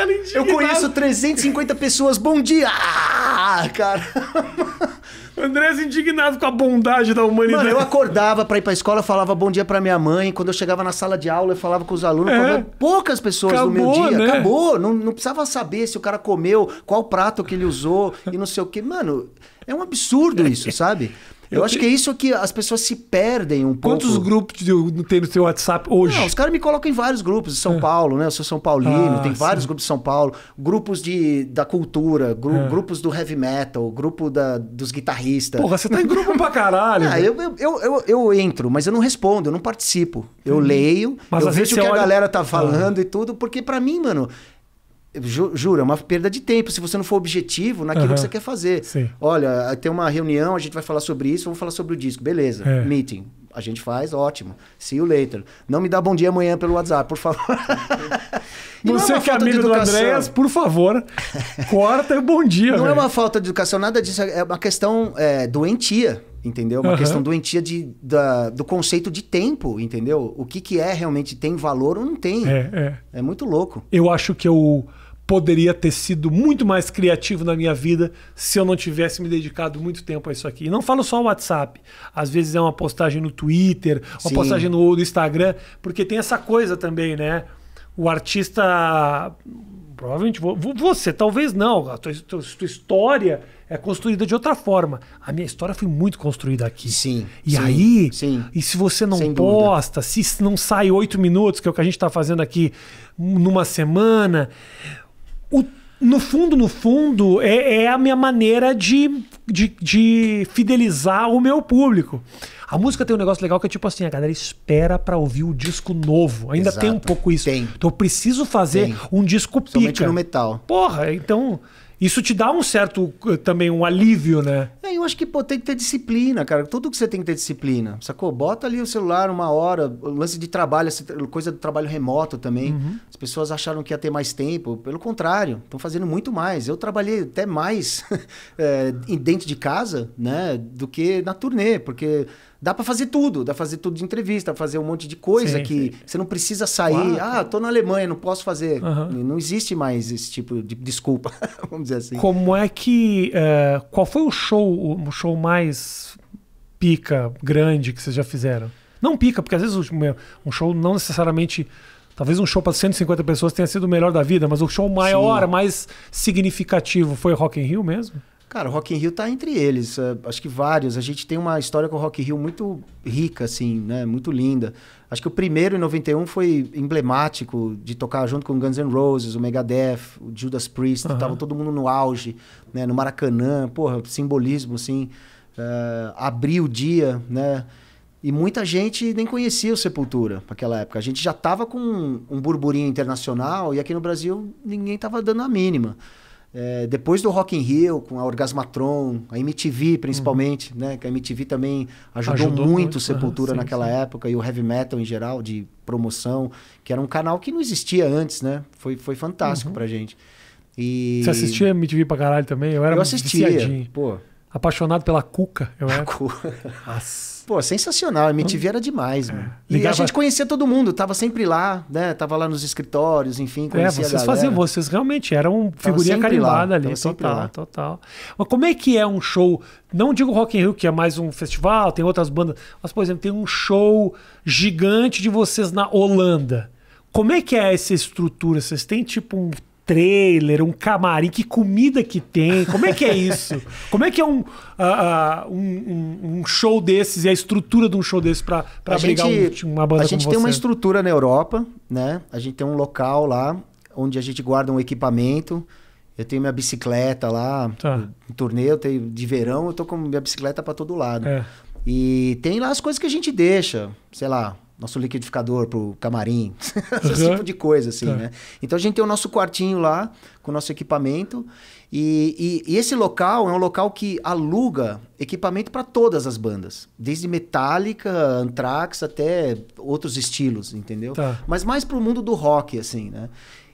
Speaker 1: cara indignado. Eu conheço 350 pessoas, bom dia! Ah, cara. Andrés é indignado com a bondade da humanidade. Mano, eu
Speaker 2: acordava pra ir pra escola, eu falava bom dia pra minha mãe. Quando eu chegava na sala de aula, eu falava com os alunos. É. Poucas pessoas Acabou, no meu dia. Né? Acabou. Não, não precisava saber se o cara comeu, qual prato que ele usou e não sei o quê. Mano, é um absurdo isso, sabe? Eu, eu acho que... que é isso que as pessoas se perdem um Quantos pouco. Quantos grupos de, tem no seu WhatsApp hoje? Não, os caras me colocam em vários grupos de São é. Paulo, né? Eu sou São Paulino, ah, tem vários grupos de São Paulo, grupos de, da cultura, gru, é. grupos do heavy metal, grupo da, dos guitarristas. Porra, você tá em grupo pra
Speaker 1: caralho. Ah, eu, eu, eu,
Speaker 2: eu, entro, mas eu não respondo, eu não participo. Eu hum. leio, mas eu vejo o que olha... a galera tá ah. falando ah. e tudo, porque para mim, mano, juro, é uma perda de tempo se você não for objetivo naquilo uhum. que você quer fazer. Sim. Olha, tem uma reunião, a gente vai falar sobre isso, vamos falar sobre o disco. Beleza, é. meeting. A gente faz, ótimo. See you later. Não me dá bom dia amanhã pelo WhatsApp, por favor. Você é que é amigo do Andréas,
Speaker 1: por favor,
Speaker 2: corta o bom
Speaker 1: dia. Não véio. é uma
Speaker 2: falta de educação, nada disso. É uma questão é, doentia entendeu? Uma uhum. questão doentia de, da, do conceito de tempo, entendeu? O que, que é realmente tem valor ou não tem. É,
Speaker 1: é. é muito louco. Eu acho que eu poderia ter sido muito mais criativo na minha vida se eu não tivesse me dedicado muito tempo a isso aqui. E não falo só o WhatsApp. Às vezes é uma postagem no Twitter, uma Sim. postagem no, no Instagram, porque tem essa coisa também, né? O artista. Provavelmente você, talvez não. A tua, tua, história é construída de outra forma. A minha história foi muito construída aqui. Sim. E sim, aí, sim, e se você não posta, dúvida. se não sai oito minutos, que é o que a gente está fazendo aqui numa semana, o, no fundo, no fundo, é, é a minha maneira de, de, de, fidelizar o meu público. A música tem um negócio legal que é tipo assim, a galera espera para ouvir o disco novo. Ainda Exato. tem um pouco isso. Tem. Então eu preciso fazer tem. um disco pica. no metal. Porra, então... Isso te dá um certo eh, também um alívio, né? É, eu acho que pô, tem que ter disciplina, cara. Tudo que você tem que ter disciplina,
Speaker 2: sacou? Bota ali o celular uma hora, lance de trabalho, coisa do trabalho remoto também. Uhum. As pessoas acharam que ia ter mais tempo. Pelo contrário, estão fazendo muito mais. Eu trabalhei até mais é, dentro de casa, né? Do que na turnê, porque dá para fazer tudo, dá pra fazer tudo de entrevista, fazer um monte de coisa sim, que sim. você não precisa sair, ah, tô na Alemanha, não posso fazer. Uhum. Não existe mais esse tipo de desculpa, vamos dizer assim.
Speaker 1: Como é que. Eh, qual foi o show, o show mais pica, grande que vocês já fizeram? Não pica, porque às vezes um show não necessariamente. Talvez um show para 150 pessoas tenha sido o melhor da vida, mas o show maior, sim. mais significativo foi Rock in Rio mesmo?
Speaker 2: Cara, o Rock in Rio tá entre eles, é, acho que vários. A gente tem uma história com o Rock in Rio muito rica, assim, né? Muito linda. Acho que o primeiro, em 91, foi emblemático de tocar junto com Guns N' Roses, o Megadeth, o Judas Priest. Uhum. Tava todo mundo no auge, né? No Maracanã, porra, simbolismo, assim. Uh, eh, abrir o dia, né? E muita gente nem conhecia o Sepultura naquela época. A gente já tava com um, um burburinho internacional e aqui no Brasil ninguém tava dando a mínima. É, depois do Rock in Rio, com a Orgasmatron, a MTV principalmente, uhum. né? Que a MTV também ajudou, ajudou muito o Sepultura uhum, sim, naquela sim. época e o heavy metal em geral, de promoção, que era um canal que não existia antes, né? Foi, foi fantástico uhum. pra gente. E... Você assistia
Speaker 1: MTV pra caralho também? Eu era eu assistia, viciadinho. pô. Apaixonado pela Cuca, eu era. A Nossa.
Speaker 2: Pô, sensacional. A MTV uhum. era demais, é. mano. E Ligava... a gente conhecia todo mundo, tava sempre lá, né? Tava lá nos escritórios,
Speaker 1: enfim, é, conhecia É, vocês faziam, vocês realmente eram figurinha carimbada ali, total, lá. total. Mas como é que é um show, não digo Rock in Rio, que é mais um festival, tem outras bandas, mas, por exemplo, tem um show gigante de vocês na Holanda. Como é que é essa estrutura? Vocês têm tipo um trailer, um camarim, que comida que tem, como é que é isso? Como é que é um, uh, uh, um, um, show desses e a estrutura de um show desses para brigar gente, um, uma banda A gente tem você? uma
Speaker 2: estrutura na Europa, né? A gente tem um local lá onde a gente guarda um equipamento. Eu tenho minha bicicleta lá, tá. um torneio tenho, de verão, eu tô com minha bicicleta para todo lado. É. E tem lá as coisas que a gente deixa, sei lá, nosso liquidificador pro camarim, esse uhum. tipo de coisa, assim, tá. né? Então a gente tem o nosso quartinho lá, com o nosso equipamento. E, e, e esse local é um local que aluga equipamento para todas as bandas, desde Metallica, Anthrax até outros estilos, entendeu? Tá. Mas mais pro mundo do rock, assim, né?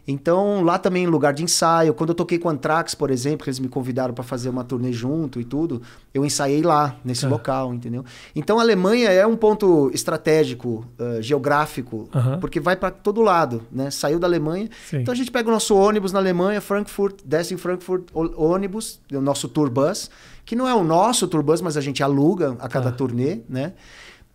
Speaker 2: Então, lá também, lugar de ensaio. Quando eu toquei com o Anthrax, por exemplo, eles me convidaram para fazer uma turnê junto e tudo, eu ensaiei lá, nesse é. local, entendeu? Então, a Alemanha é um ponto estratégico, uh, geográfico, uh -huh. porque vai para todo lado, né? Saiu da Alemanha. Sim. Então, a gente pega o nosso ônibus na Alemanha, Frankfurt, desce em Frankfurt, ônibus, o nosso tour bus, que não é o nosso tour bus, mas a gente aluga a cada tá. turnê, né?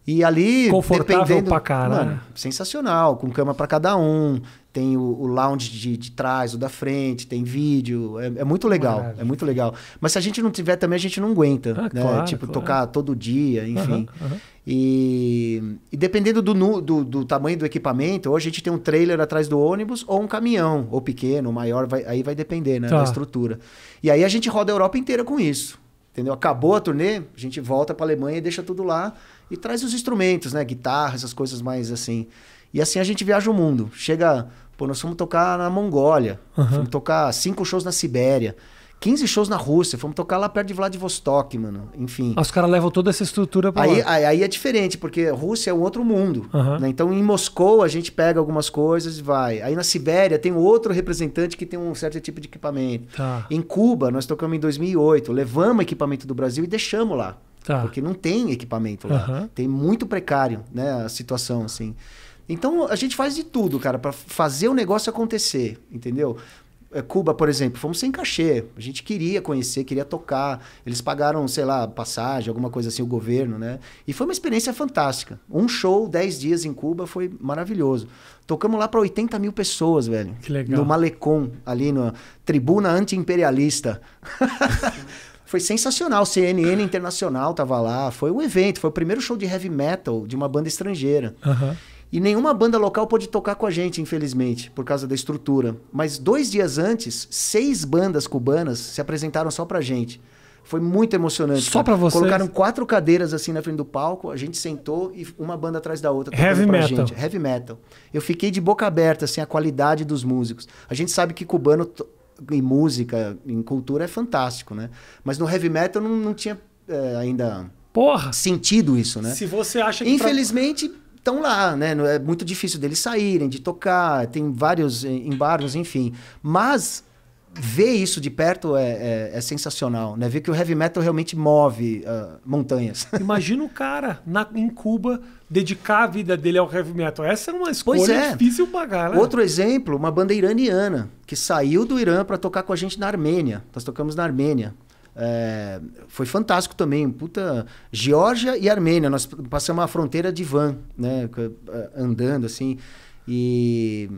Speaker 2: E ali, Confortável dependendo, pra caralho. Mano, sensacional, com cama para cada um, tem o, o lounge de, de, trás, o da frente, tem vídeo, é, é muito legal, Maravilha. é muito legal. Mas se a gente não tiver também, a gente não aguenta, ah, né? Claro, tipo, claro. tocar todo dia, enfim. Uhum, uhum. E, e, dependendo do, do, do, tamanho do equipamento, ou a gente tem um trailer atrás do ônibus, ou um caminhão, ou pequeno, ou maior, vai, aí vai depender, né, tá. da estrutura. E aí a gente roda a Europa inteira com isso, entendeu? Acabou a turnê, a gente volta pra Alemanha e deixa tudo lá e traz os instrumentos, né? Guitarra, essas coisas mais assim. E assim a gente viaja o mundo. Chega, pô, nós fomos tocar na Mongólia, uhum. fomos tocar cinco shows na Sibéria. 15 shows na Rússia, fomos tocar lá perto de Vladivostok, mano. Enfim. Ah,
Speaker 1: os caras levam toda essa estrutura pra aí, lá. Aí, aí é diferente,
Speaker 2: porque Rússia é um outro mundo. Uhum. Né? Então, em Moscou, a gente pega algumas coisas e vai. Aí na Sibéria tem outro representante que tem um certo tipo de equipamento. Tá. Em Cuba, nós tocamos em 2008, levamos equipamento do Brasil e deixamos lá. Tá. Porque não tem equipamento lá. Uhum. Tem muito precário né, a situação, assim. Então, a gente faz de tudo, cara, para fazer o negócio acontecer, entendeu? É, Cuba, por exemplo, fomos sem cachê. A gente queria conhecer, queria tocar. Eles pagaram, sei lá, passagem, alguma coisa assim, o governo, né? E foi uma experiência fantástica. Um show, 10 dias em Cuba, foi maravilhoso. Tocamos lá para 80 mil pessoas, velho. Que legal. No Malecon, ali na tribuna anti-imperialista. foi sensacional. CNN Internacional tava lá, foi um evento, foi o primeiro show de heavy metal de uma banda estrangeira. Uhum. E nenhuma banda local pôde tocar com a gente, infelizmente, por causa da estrutura. Mas dois dias antes, seis bandas cubanas se apresentaram só pra gente. Foi muito emocionante. Só para vocês? Colocaram quatro cadeiras assim na frente do palco, a gente sentou e uma banda atrás da outra. Heavy metal. Gente. Heavy metal. Eu fiquei de boca aberta, assim, a qualidade dos músicos. A gente sabe que cubano em música, em cultura, é fantástico, né? Mas no heavy metal não, não tinha é, ainda Porra. sentido isso, né? Se
Speaker 1: você acha que. Infelizmente.
Speaker 2: Pra estão lá, né? É muito difícil deles saírem, de tocar, tem vários eh, embargos, enfim. Mas ver isso de perto é, é, é, sensacional, né? Ver que o heavy metal realmente move uh, montanhas.
Speaker 1: Imagina o cara na, em Cuba dedicar a vida dele ao heavy metal. Essa é uma escolha é. difícil pagar, né? Outro
Speaker 2: exemplo, uma banda iraniana que saiu do Irã para tocar com a gente na Armênia. Nós tocamos na Armênia. É, foi fantástico também, puta. Geórgia e Armênia, nós passamos a fronteira de van, né? Ah, andando assim. E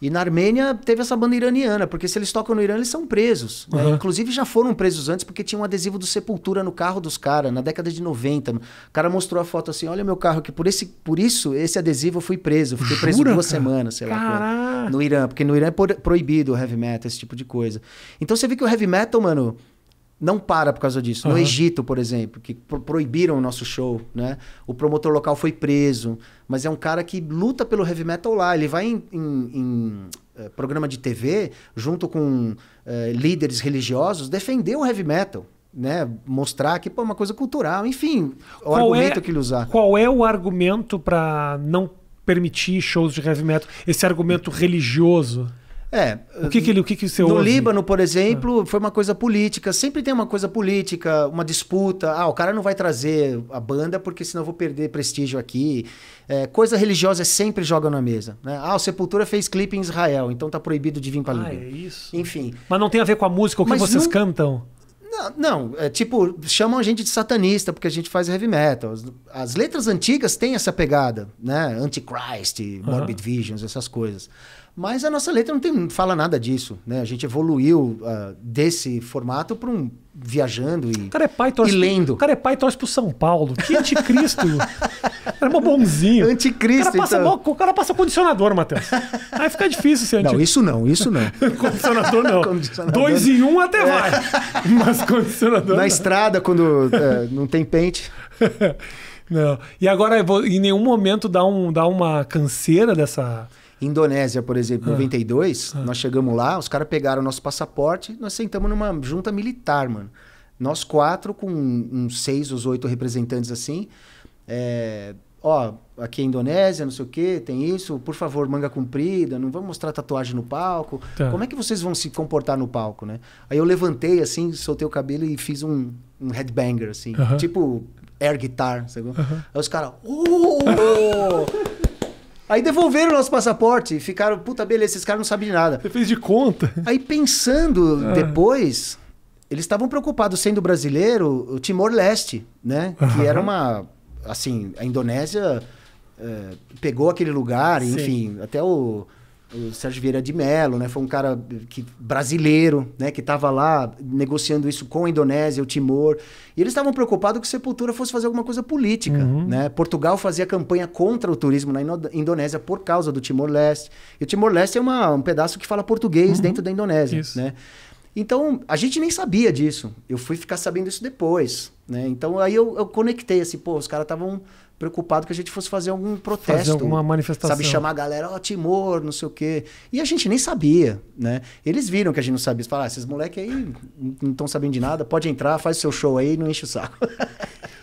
Speaker 2: e na Armênia teve essa banda iraniana, porque se eles tocam no Irã, eles são presos. Né? Inclusive já foram presos antes porque tinha um adesivo do Sepultura no carro dos caras, na década de 90. O cara mostrou a foto assim: olha meu carro, que por, esse, por isso esse adesivo eu fui preso. Fiquei preso duas cara? semanas, sei lá. no Irã, porque no Irã é proibido o heavy metal, esse tipo de coisa. Então você vê que o heavy metal, mano, não para por causa disso. Uhum. No Egito, por exemplo, que pro proibiram o nosso show, né? O promotor local foi preso, mas é um cara que luta pelo heavy metal lá. Ele vai em, em, em eh, programa de TV, junto com eh, líderes religiosos, defender o heavy
Speaker 1: metal. Né, mostrar que pô, é uma coisa cultural, enfim, o qual argumento é, que ele usar. Qual é o argumento para não permitir shows de heavy metal? Esse argumento religioso? É. O que, que ele, o que, que você No ouve? Líbano,
Speaker 2: por ah. exemplo, é. foi uma coisa política. Sempre tem uma coisa política, uma disputa. Ah, o cara não vai trazer a banda porque senão eu vou perder prestígio aqui. É, coisa religiosa é sempre joga na mesa. Né? Ah, o Sepultura fez clipe em Israel, então tá proibido de vir para ah, Líbano. Ah, é isso.
Speaker 1: Enfim. Mas não tem a ver com a música, o que Mas vocês não... cantam?
Speaker 2: Não, não, é tipo, chamam a gente de satanista porque a gente faz heavy metal. As, as letras antigas têm essa pegada, né? Antichrist, Morbid uhum. Visions, essas coisas. Mas a nossa letra não, tem, não fala nada disso, né? A gente evoluiu uh, desse formato para um
Speaker 1: viajando e, o cara é pai, torce, e lendo. O cara é pai e torce pro São Paulo. Que anticristo! Era uma é bonzinho. Anticristo, o cara, passa então... Mal, o cara passa condicionador, Matheus. Aí fica difícil ser anticristo. Não, isso não, isso não. condicionador não. Condicionador... Dois em um até é. vai. Mas
Speaker 2: condicionador. Na não. estrada, quando é, não tem pente.
Speaker 1: não. E agora, em nenhum momento dá, um, dá uma canseira dessa Indonésia, por exemplo, em ah,
Speaker 2: 92, ah. nós chegamos lá, os caras pegaram nosso passaporte, nós sentamos numa junta militar, mano. Nós quatro, com uns seis, uns oito representantes assim. É, ó, aqui é Indonésia, não sei o que, tem isso, por favor, manga comprida, não vamos mostrar tatuagem no palco. Tá. Como é que vocês vão se comportar no palco, né? Aí eu levantei assim, soltei o cabelo e fiz um, um headbanger, assim, uh -huh. tipo air guitar, sabe? Uh -huh. Aí os caras, oh! Aí devolveram o nosso passaporte e ficaram, puta, beleza, esses caras não sabem de nada. Você fez de conta? Aí pensando ah. depois, eles estavam preocupados, sendo brasileiro, o Timor-Leste, né? Uhum. Que era uma. Assim, a Indonésia eh, pegou aquele lugar, Sim. enfim, até o o Sérgio Vieira de Mello, né? Foi um cara que, brasileiro, né? Que estava lá negociando isso com a Indonésia, o Timor. E eles estavam preocupados que a Sepultura fosse fazer alguma coisa política, uhum. né? Portugal fazia campanha contra o turismo na Indonésia por causa do Timor-Leste. E o Timor-Leste é uma, um pedaço que fala português uhum. dentro da Indonésia, isso. né? Então, a gente nem sabia disso. Eu fui ficar sabendo isso depois, né? Então, aí eu, eu conectei, assim, pô, os caras estavam preocupado que a gente fosse fazer algum protesto. Fazer alguma manifestação. Sabe, chamar a galera, ó, oh, Timor, não sei o quê. E a gente nem sabia, né? Eles viram que a gente não sabia. falaram, ah, esses moleques aí não estão sabendo de nada, pode entrar, faz o seu show aí, não enche o saco.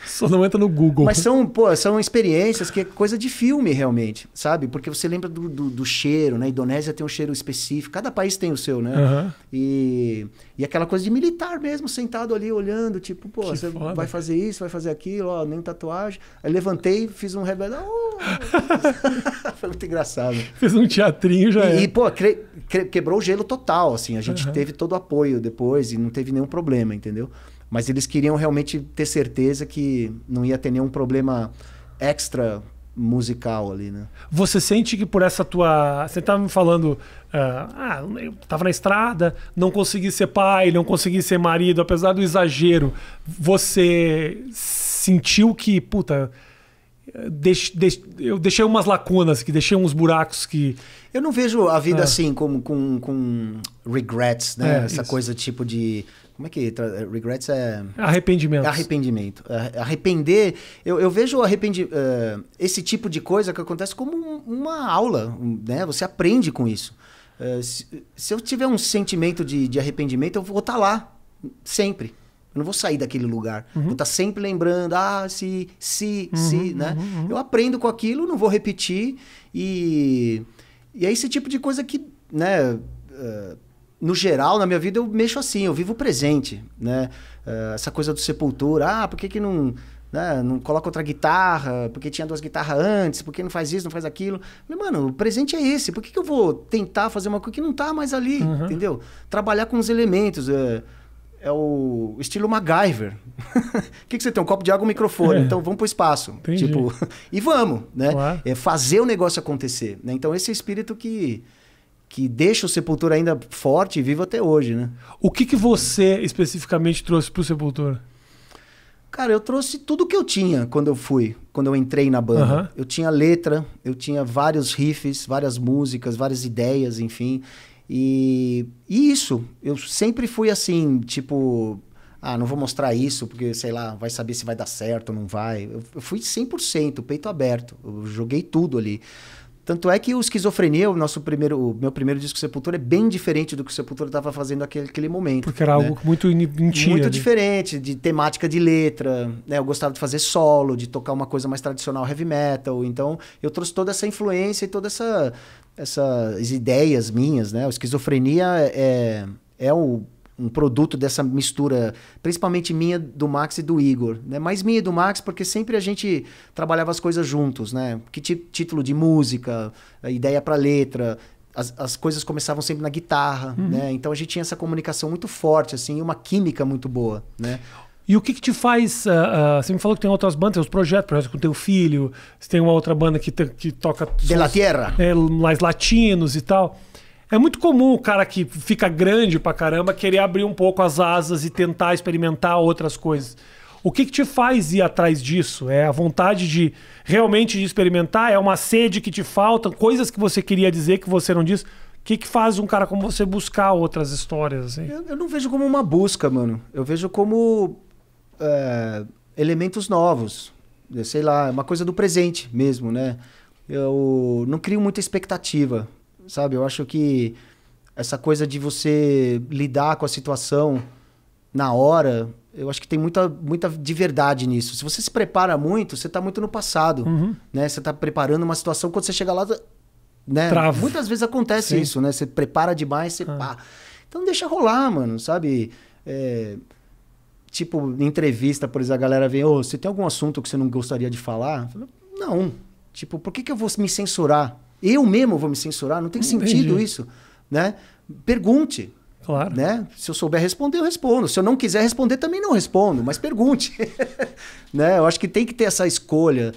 Speaker 1: Só não entra no Google. Mas
Speaker 2: são, pô, são experiências que é coisa de filme, realmente, sabe? Porque você lembra do, do, do cheiro, né? A Indonésia tem um cheiro específico, cada país tem o seu, né? Uhum. E, e aquela coisa de militar mesmo, sentado ali olhando, tipo, pô, que você foda. vai fazer isso, vai fazer aquilo, ó, nem tatuagem. Aí levantei, fiz um rebelde. Oh! Foi muito engraçado. Fez um teatrinho já. E, é. e pô, cre... quebrou o gelo total, assim. A gente uhum. teve todo o apoio depois e não teve nenhum problema, entendeu? Mas eles queriam realmente ter certeza que não ia ter nenhum problema extra
Speaker 1: musical ali, né? Você sente que por essa tua. Você estava me falando. Uh, ah, eu tava na estrada, não consegui ser pai, não consegui ser marido, apesar do exagero. Você sentiu que, puta. Deix, deix, eu deixei umas lacunas, que deixei uns buracos que. Eu não vejo a vida é. assim,
Speaker 2: como com, com regrets, né? É, Essa isso. coisa tipo de como é que. É? É, regrets é. é arrependimento. Arrependimento. Arrepender. Eu, eu vejo arrependi, uh, esse tipo de coisa que acontece como um, uma aula, né? Você aprende com isso. Uh, se, se, eu tiver um sentimento de, de arrependimento, eu vou estar tá lá, sempre. Eu não vou sair daquele lugar. Uhum. Vou estar tá sempre lembrando, ah, se, se, uhum, se, uhum, né? Uhum, eu aprendo com aquilo, não vou repetir. E, e é esse tipo de coisa que, né? Uh, no geral, na minha vida, eu mexo assim, eu vivo o presente, né? Uh, essa coisa do Sepultura, ah, por que que não, né, não coloca outra guitarra? Porque tinha duas guitarras antes, por que não faz isso, não faz aquilo? Falei, mano, o presente é esse, por que que eu vou tentar fazer uma coisa que não tá mais ali, uhum. entendeu? Trabalhar com os elementos, é, é o estilo MacGyver. O que, que você tem? Um copo de água e um microfone. É. Então vamos para o espaço. Tipo, e vamos, né? É fazer o negócio acontecer. Né? Então esse é o espírito que, que deixa o Sepultura ainda forte e vivo até hoje, né? O que, que você especificamente trouxe para o Sepultura? Cara, eu trouxe tudo que eu tinha quando eu fui, quando eu entrei na banda. Uhum. Eu tinha letra, eu tinha vários riffs, várias músicas, várias ideias, enfim. E, e isso, eu sempre fui assim, tipo, ah, não vou mostrar isso porque, sei lá, vai saber se vai dar certo ou não vai. Eu, eu fui 100%, peito aberto, eu joguei tudo ali. Tanto é que o Esquizofrenia, o nosso primeiro, o meu primeiro disco Sepultura, é bem diferente do que o Sepultura estava fazendo naquele aquele momento. Porque era né? algo
Speaker 1: muito mentira. Muito
Speaker 2: diferente, de temática de letra. Né? Eu gostava de fazer solo, de tocar uma coisa mais tradicional heavy metal. Então, eu trouxe toda essa influência e todas essa, essas ideias minhas, né? O Esquizofrenia é, é, é o um produto dessa mistura, principalmente minha, do Max e do Igor. Né? Mais minha e do Max, porque sempre a gente trabalhava as coisas juntos, né? Que título de música, eh, ideia para letra, as, as, coisas começavam sempre na guitarra, uhum. né? Então a gente tinha essa comunicação muito forte, assim, e uma química muito boa,
Speaker 1: né? E o que, que te faz. Uh, uh, você me falou que tem outras bandas, tem os projetos, projetos com teu filho, você tem uma outra banda que, te, que toca. De sons, la Tierra. É, mais latinos e tal. É muito comum o cara que fica grande pra caramba querer abrir um pouco as asas e tentar experimentar outras coisas. O que, que te faz ir atrás disso? É a vontade de realmente de experimentar? É uma sede que te falta? Coisas que você queria dizer que você não disse? O que, que faz um cara como você buscar outras histórias? Assim?
Speaker 2: Eu, eu, não vejo como uma busca, mano. Eu vejo como é, elementos novos. sei lá, é uma coisa do presente mesmo, né? Eu não crio muita expectativa sabe? Eu acho que essa coisa de você lidar com a situação na hora, eu acho que tem muita, muita de verdade nisso. Se você se prepara muito, você está muito no passado, uhum. né? Você está preparando uma situação, quando você chega lá, né? Trava. Muitas vezes acontece Sim. isso, né? Você prepara demais, você ah. pá. Então deixa rolar, mano, sabe? É... Tipo, entrevista, por exemplo, a galera vem, ô, oh, você tem algum assunto que você não gostaria de falar? Falo, não. Tipo, por que, que eu vou me censurar? Eu mesmo vou me censurar? Não tem sentido isso, né? Pergunte. Claro. Né? Se eu souber responder, eu respondo. Se eu não quiser responder, também
Speaker 1: não respondo, mas pergunte. né? Eu acho que tem que ter essa escolha.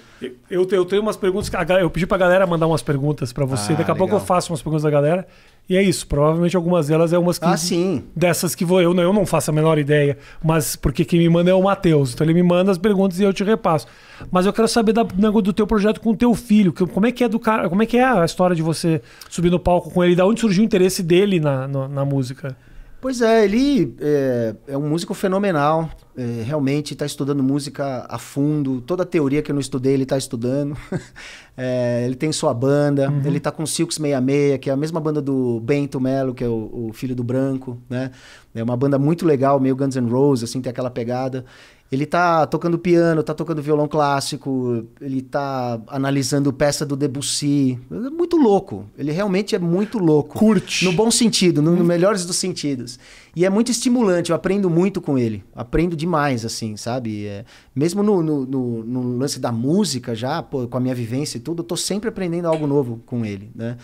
Speaker 1: Eu, eu tenho umas perguntas. Eu pedi para a galera mandar umas perguntas para você. Ah, Daqui a legal. pouco eu faço umas perguntas da galera. E é isso, provavelmente algumas delas é umas que. Ah, sim. Dessas que vou eu, não, eu não faço a menor ideia, mas porque quem me manda é o Matheus. Então ele me manda as perguntas e eu te repasso. Mas eu quero saber da, do teu projeto com o teu filho. Como é que é do cara, como é que é a história de você subir no palco com ele? Da onde surgiu o interesse dele na, na, na música?
Speaker 2: Pois é, ele é, é um músico fenomenal. É, realmente está estudando música a fundo. Toda a teoria que eu não estudei, ele está estudando. é, ele tem sua banda. Uhum. Ele está com Silks 66, que é a mesma banda do Bento Melo, que é o, o, filho do Branco. Né? É uma banda muito legal, meio Guns N' Roses, assim, tem aquela pegada. Ele tá tocando piano, tá tocando violão clássico, ele tá analisando peça do Debussy. É muito louco. Ele realmente é muito louco. Curte. No bom sentido, no, no melhores dos sentidos. E é muito estimulante, eu aprendo muito com ele. Aprendo demais, assim, sabe? É, mesmo no, no, no, lance da música já, pô, com a minha vivência e tudo, eu tô sempre aprendendo algo novo com ele, né?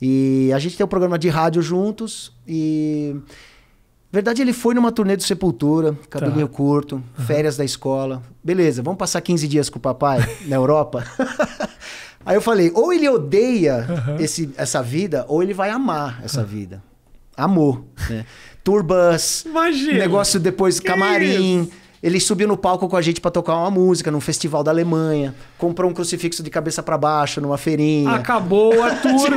Speaker 2: E a gente tem um programa de rádio juntos e verdade, ele foi numa turnê do Sepultura, cabelinho tá. curto, uhum. férias da escola. Beleza, vamos passar 15 dias com o papai na Europa? Aí eu falei, ou ele odeia uhum. esse, essa vida, ou ele vai amar essa vida. Amor, né? Turbas, Imagina. negócio depois que camarim. Isso? Ele subiu no palco com a gente para tocar uma música num festival da Alemanha. Comprou um crucifixo de cabeça para baixo numa feirinha. Acabou a tour.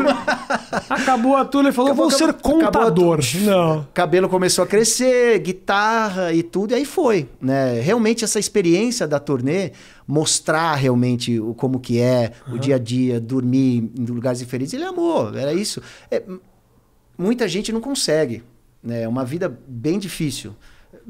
Speaker 2: acabou a tour. Ele falou: acabou, vou ser contador. Não. Cabelo começou a crescer, guitarra e tudo. E aí foi. Né? Realmente, essa experiência da turnê mostrar realmente o, como que é, uhum. o dia a dia, dormir em lugares diferentes. Ele amou, era isso. É, muita gente não consegue. Né? É né? uma vida bem difícil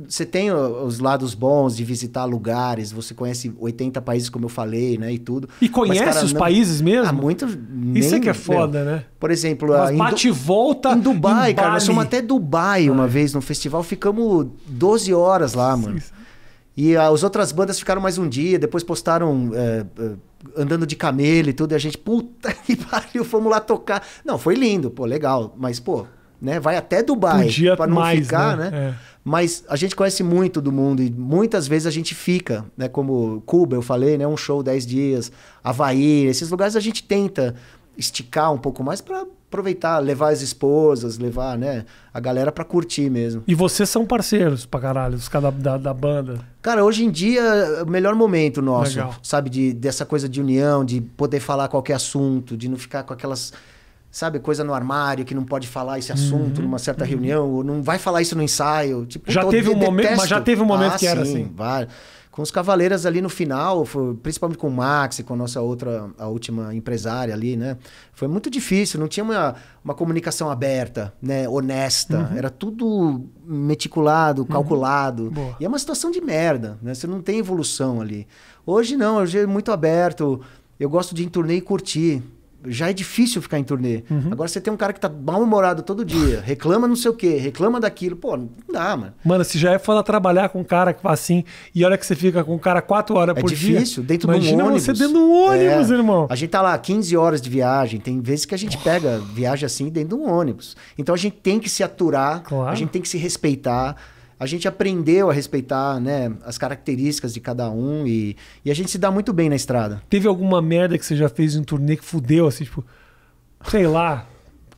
Speaker 2: você tem os lados bons de visitar lugares, você conhece 80 países, como eu falei, né? E tudo. E conhece mas, cara, os não... países mesmo? há ah, muito. Nem, Isso é que é foda, meu. né? Por exemplo, mas bate e volta. Em Dubai, em cara. Bali. Nós fomos até Dubai uma vez no festival, ficamos 12 horas lá, mano. Sim. E ah, as outras bandas ficaram mais um dia, depois postaram é, andando de camelo e tudo, e a gente, puta que pariu, fomos lá tocar. Não, foi lindo, pô, legal, mas, pô, né? Vai até Dubai. dia pra não mais, ficar, né? né? É. Mas a gente conhece muito do mundo e muitas vezes a gente fica, né? Como Cuba, eu falei, né? Um show 10 dias, Havaí, esses lugares a gente tenta esticar um pouco mais para aproveitar, levar as esposas, levar, né, a galera para curtir mesmo.
Speaker 1: E vocês são parceiros pra caralho, os caras da, da, banda.
Speaker 2: Cara, hoje em dia, é o melhor momento nosso, Legal. sabe, de, dessa coisa de união, de poder falar qualquer assunto, de não ficar com aquelas sabe, coisa no armário, que não pode falar esse assunto uhum, numa certa uhum. reunião, ou não vai falar isso no ensaio. Tipo, já, então teve um momento, mas já teve um momento ah, que era sim, assim. Vai. Com os Cavaleiras ali no final, foi, principalmente com o Max e com a nossa outra, a última empresária ali, né? Foi muito difícil, não tinha uma, uma comunicação aberta, né? Honesta. Uhum. Era tudo meticulado, uhum. calculado. E é uma situação de merda, né? Você não tem evolução ali. Hoje não, hoje é muito aberto. Eu gosto de ir em turnê e curtir já é difícil ficar em turnê. Uhum. Agora você tem um cara que tá mal-humorado todo dia, reclama não sei o quê, reclama daquilo. Pô, não dá, mano.
Speaker 1: Mano, se já é foda trabalhar com um cara que faz assim, e olha que você fica com um cara quatro horas é por difícil, dia. É difícil, dentro do de um ônibus. você dentro de um ônibus, é.
Speaker 2: irmão. A gente tá lá 15 horas de viagem, tem vezes que a gente pega viagem assim dentro de um ônibus. Então a gente tem que se aturar, claro. a gente tem que se respeitar, a gente aprendeu a respeitar né, as características de cada um e, e a gente se dá muito bem na estrada.
Speaker 1: Teve alguma merda que você já fez em um turnê que fudeu, assim, tipo, sei lá,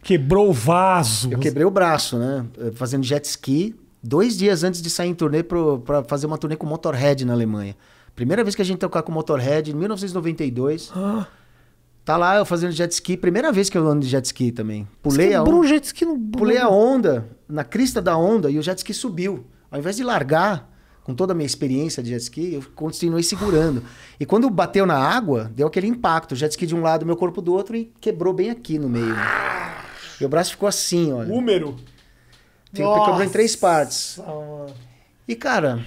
Speaker 1: quebrou o vaso?
Speaker 2: Eu quebrei o braço, né? Fazendo jet ski, dois dias antes de sair em turnê para fazer uma turnê com Motorhead na Alemanha. Primeira vez que a gente tocar com Motorhead, em 1992. Ah. Tá lá eu fazendo jet ski, primeira vez que eu ando de jet ski também. Pulei a onda. Um jet ski no... Pulei a onda, na crista da onda, e o jet ski subiu. Ao invés de largar, com toda a minha experiência de jet ski, eu continuei segurando. E quando bateu na água, deu aquele impacto. jet ski de um lado, meu corpo do outro e quebrou bem aqui no meio. Ah! Meu braço ficou assim, olha. Número? Quebrou em três partes. E, cara,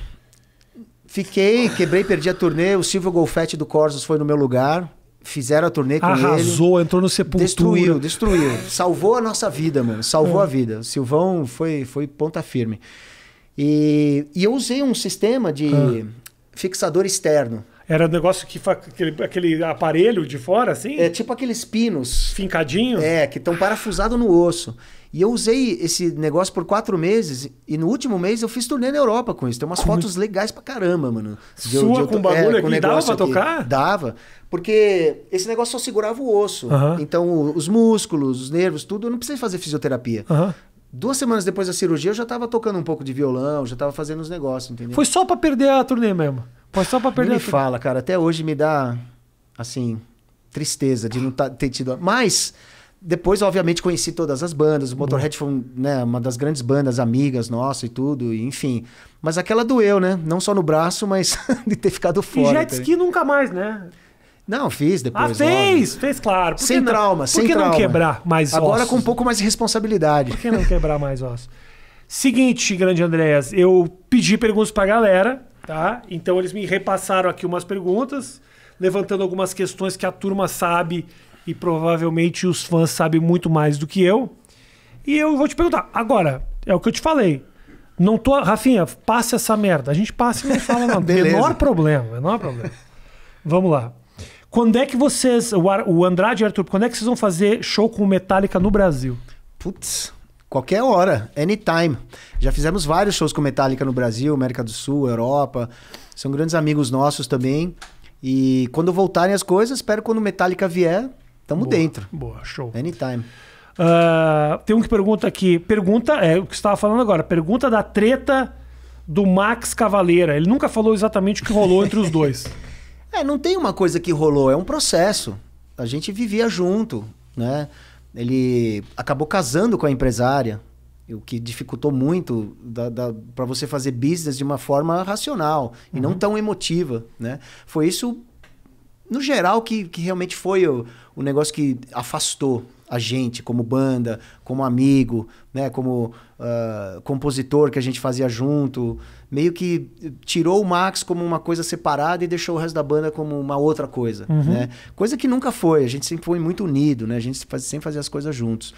Speaker 2: fiquei, quebrei, perdi a turnê. O Silvio Golfetti do Corsos foi no meu lugar. Fizeram a turnê com Arrasou, ele. Arrasou, entrou no sepultura. Destruiu, destruiu. Salvou a nossa vida, mano. Salvou é. a vida. O Silvão foi, foi ponta firme. E, e eu usei um sistema
Speaker 1: de ah. fixador externo. Era um negócio que aquele, aquele aparelho de fora, assim? É tipo aqueles pinos. Fincadinho? É, que estão parafusados no osso. E eu
Speaker 2: usei esse negócio por quatro meses e no último mês eu fiz turnê na Europa com isso. Tem umas Como... fotos legais pra caramba, mano. De, Sua de, com bagulho é, com aqui, dava pra aqui. tocar? Dava. Porque esse negócio só segurava o osso. Uh -huh. Então os músculos, os nervos, tudo, eu não precisei fazer fisioterapia. Uh -huh. Duas semanas depois da cirurgia, eu já estava tocando um pouco de violão, já estava fazendo os negócios, entendeu? Foi só para perder a turnê mesmo. Foi só para perder. Nem a me turnê. fala, cara. Até hoje me dá assim tristeza de não tá, ter tido. Mas depois, obviamente, conheci todas as bandas. O Motorhead foi né, uma das grandes bandas amigas nossa e tudo, e, enfim. Mas aquela doeu, né? Não só no braço, mas de ter ficado fora. E jet ski
Speaker 1: tá nunca mais, né?
Speaker 2: Não, fiz depois. Ah, fez,
Speaker 1: logo. fez, claro. Por sem trauma, não, sem trauma. Por que trauma. não quebrar mais ossos? Agora com um pouco mais de responsabilidade. Por que não quebrar mais ossos? Seguinte, grande Andréas, eu pedi perguntas pra galera, tá? Então eles me repassaram aqui umas perguntas, levantando algumas questões que a turma sabe e provavelmente os fãs sabem muito mais do que eu. E eu vou te perguntar, agora, é o que eu te falei. Não tô. Rafinha, passe essa merda. A gente passa e não fala nada. menor problema, menor problema. Vamos lá. Quando é que vocês, o Andrade e Arthur, quando é que vocês vão fazer show com o Metallica no Brasil? Putz,
Speaker 2: qualquer hora, anytime. Já fizemos vários shows com Metallica no Brasil, América do Sul, Europa. São grandes amigos nossos também. E quando voltarem as coisas, espero quando o
Speaker 1: Metallica vier, tamo boa, dentro. Boa, show. Anytime. Uh, tem um que pergunta aqui. Pergunta, é o que você estava falando agora. Pergunta da treta do Max Cavaleira. Ele nunca falou exatamente o que rolou entre os dois. É, não tem uma coisa que rolou, é
Speaker 2: um processo. A gente vivia junto, né? Ele acabou casando com a empresária, o que dificultou muito para você fazer business de uma forma racional uhum. e não uhum. tão emotiva, né? Foi isso, no geral, que, que realmente foi o, o negócio que afastou a gente, como banda, como amigo, né? como uh, compositor que a gente fazia junto. Meio que tirou o Max como uma coisa separada e deixou o resto da banda como uma outra coisa. Uhum. Né? Coisa que nunca foi, a gente sempre foi muito unido, né? a gente sempre fazia as coisas juntos.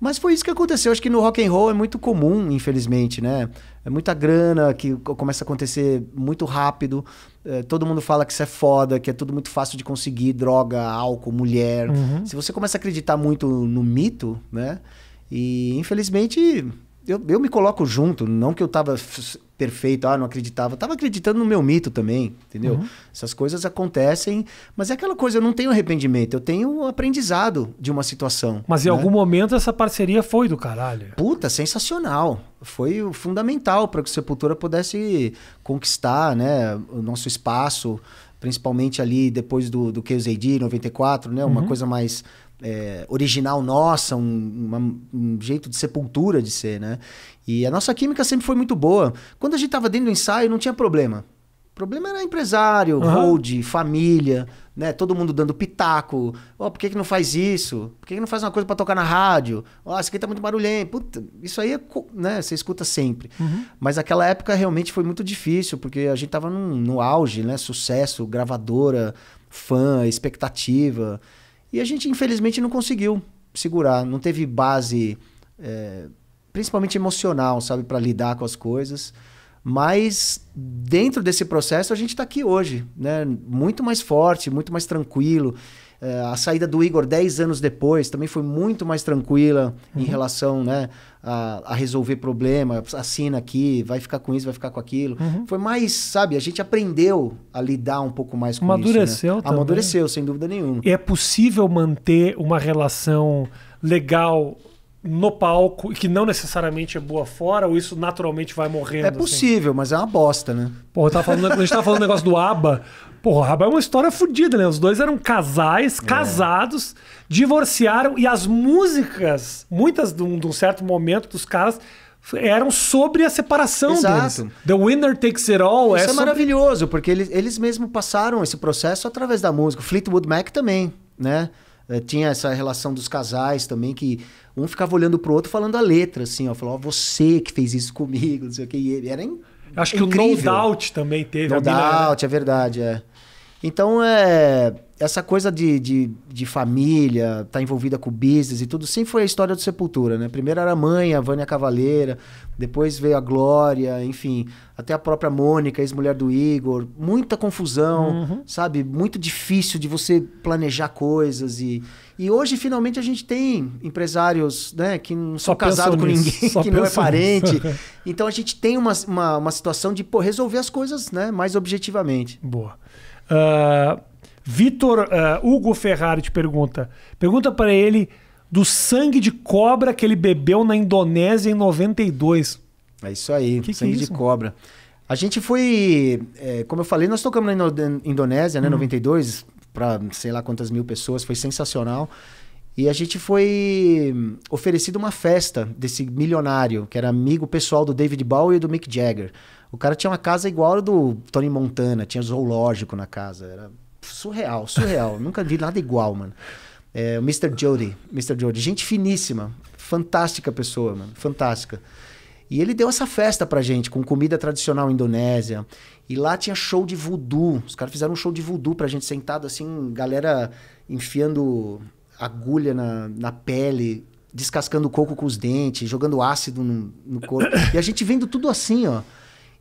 Speaker 2: Mas foi isso que aconteceu. Acho que no rock and roll é muito comum, infelizmente, né? É muita grana que começa a acontecer muito rápido. É, todo mundo fala que isso é foda, que é tudo muito fácil de conseguir, droga, álcool, mulher. Uhum. Se você começa a acreditar muito no mito, né? E infelizmente eu, eu me coloco junto, não que eu tava perfeito, ah, não acreditava. Eu tava acreditando no meu mito também, entendeu? Uhum. Essas coisas acontecem, mas é aquela coisa, eu não tenho arrependimento, eu tenho aprendizado de uma situação. Mas né? em algum
Speaker 1: momento essa parceria foi do caralho.
Speaker 2: Puta, sensacional. Foi fundamental para que o Sepultura pudesse conquistar, né, o nosso espaço, principalmente ali depois do, do QZD 94, né? Uma uhum. coisa mais é, original nossa, um, uma, um, jeito de sepultura de ser, né? E a nossa química sempre foi muito boa. Quando a gente estava dentro do ensaio, não tinha problema. O problema era empresário, uhum. hold, família, né? Todo mundo dando pitaco. Ó, oh, por que, que não faz isso? Por que, que não faz uma coisa para tocar na rádio? Ó, oh, isso aqui tá muito barulhento. Puta, isso aí é, né? Você escuta sempre. Uhum. Mas aquela época realmente foi muito difícil, porque a gente tava num, no auge, né? Sucesso, gravadora, fã, expectativa. E a gente, infelizmente, não conseguiu segurar, não teve base, é, principalmente emocional, sabe, para lidar com as coisas. Mas dentro desse processo a gente está aqui hoje, né? Muito mais forte, muito mais tranquilo. É, a saída do Igor 10 anos depois também foi muito mais tranquila uhum. em relação, né? a, a, resolver problema, assina aqui, vai ficar com isso, vai ficar com aquilo. Uhum. Foi mais, sabe, a gente aprendeu a lidar um pouco mais com né? Amadureceu isso. Amadureceu né? também. Amadureceu, sem dúvida nenhuma.
Speaker 1: E é possível manter uma relação legal no palco e que não necessariamente é boa fora, ou isso naturalmente vai morrendo? É assim? possível, assim? mas é uma bosta, né? Pô, eu tava falando, a gente tava falando do negócio do ABBA. Porra, Rabá é uma história fodida, né? Os dois eram casais, é. casados, é. divorciaram e as músicas, muitas de um, de um, certo momento dos caras, eram sobre a separação Exato. deles. The Winner Takes It All. Isso é, é sobre...
Speaker 2: maravilhoso, porque eles, eles mesmos passaram esse processo através da música. Fleetwood Mac também, né? É, tinha essa relação dos casais também, que um ficava olhando pro outro falando a letra, assim, ó. Falou, ó, você que fez isso comigo, não sei o quê. E era Acho que o No Doubt
Speaker 1: também teve. No a né? Doubt,
Speaker 2: é verdade, é. Então, é, essa coisa de, de, de família, estar tá envolvida com business e tudo, sempre foi a história do Sepultura, né? Primeiro era a mãe, a Vânia Cavaleira, depois veio a Glória, enfim, até a própria Mônica, ex-mulher do Igor. Muita confusão, uhum. sabe? Muito difícil de você planejar coisas e... E hoje, finalmente, a gente tem empresários né, que não são casados com ninguém, Só que não é parente. então, a gente tem uma, uma, uma situação de pô, resolver as coisas
Speaker 1: né, mais objetivamente. Boa. Ah, Vitor uh, Hugo Ferrari te pergunta. Pergunta para ele do sangue de cobra que ele bebeu na Indonésia em 92. É isso aí, que sangue que é isso? de cobra. A gente foi,
Speaker 2: é, como eu falei, nós tocamos na Indonésia, né, 92, uhum. para sei lá quantas mil pessoas, foi sensacional. E a gente foi hum, oferecido uma festa desse milionário, que era amigo pessoal do David Bowie e do Mick Jagger. O cara tinha uma casa igual a do Tony Montana, tinha zoológico na casa. Era surreal, surreal. Nunca vi nada igual, mano. É, o Mr. Jody, Mr. Jody, gente finíssima, fantástica pessoa, mano, fantástica. E ele deu essa festa pra gente, com comida tradicional indonésia. E lá tinha show de voodoo. Os caras fizeram um show de voodoo pra gente sentado assim, galera enfiando agulha na, na pele, descascando coco com os dentes, jogando ácido no, no corpo. E a gente vendo tudo assim, ó.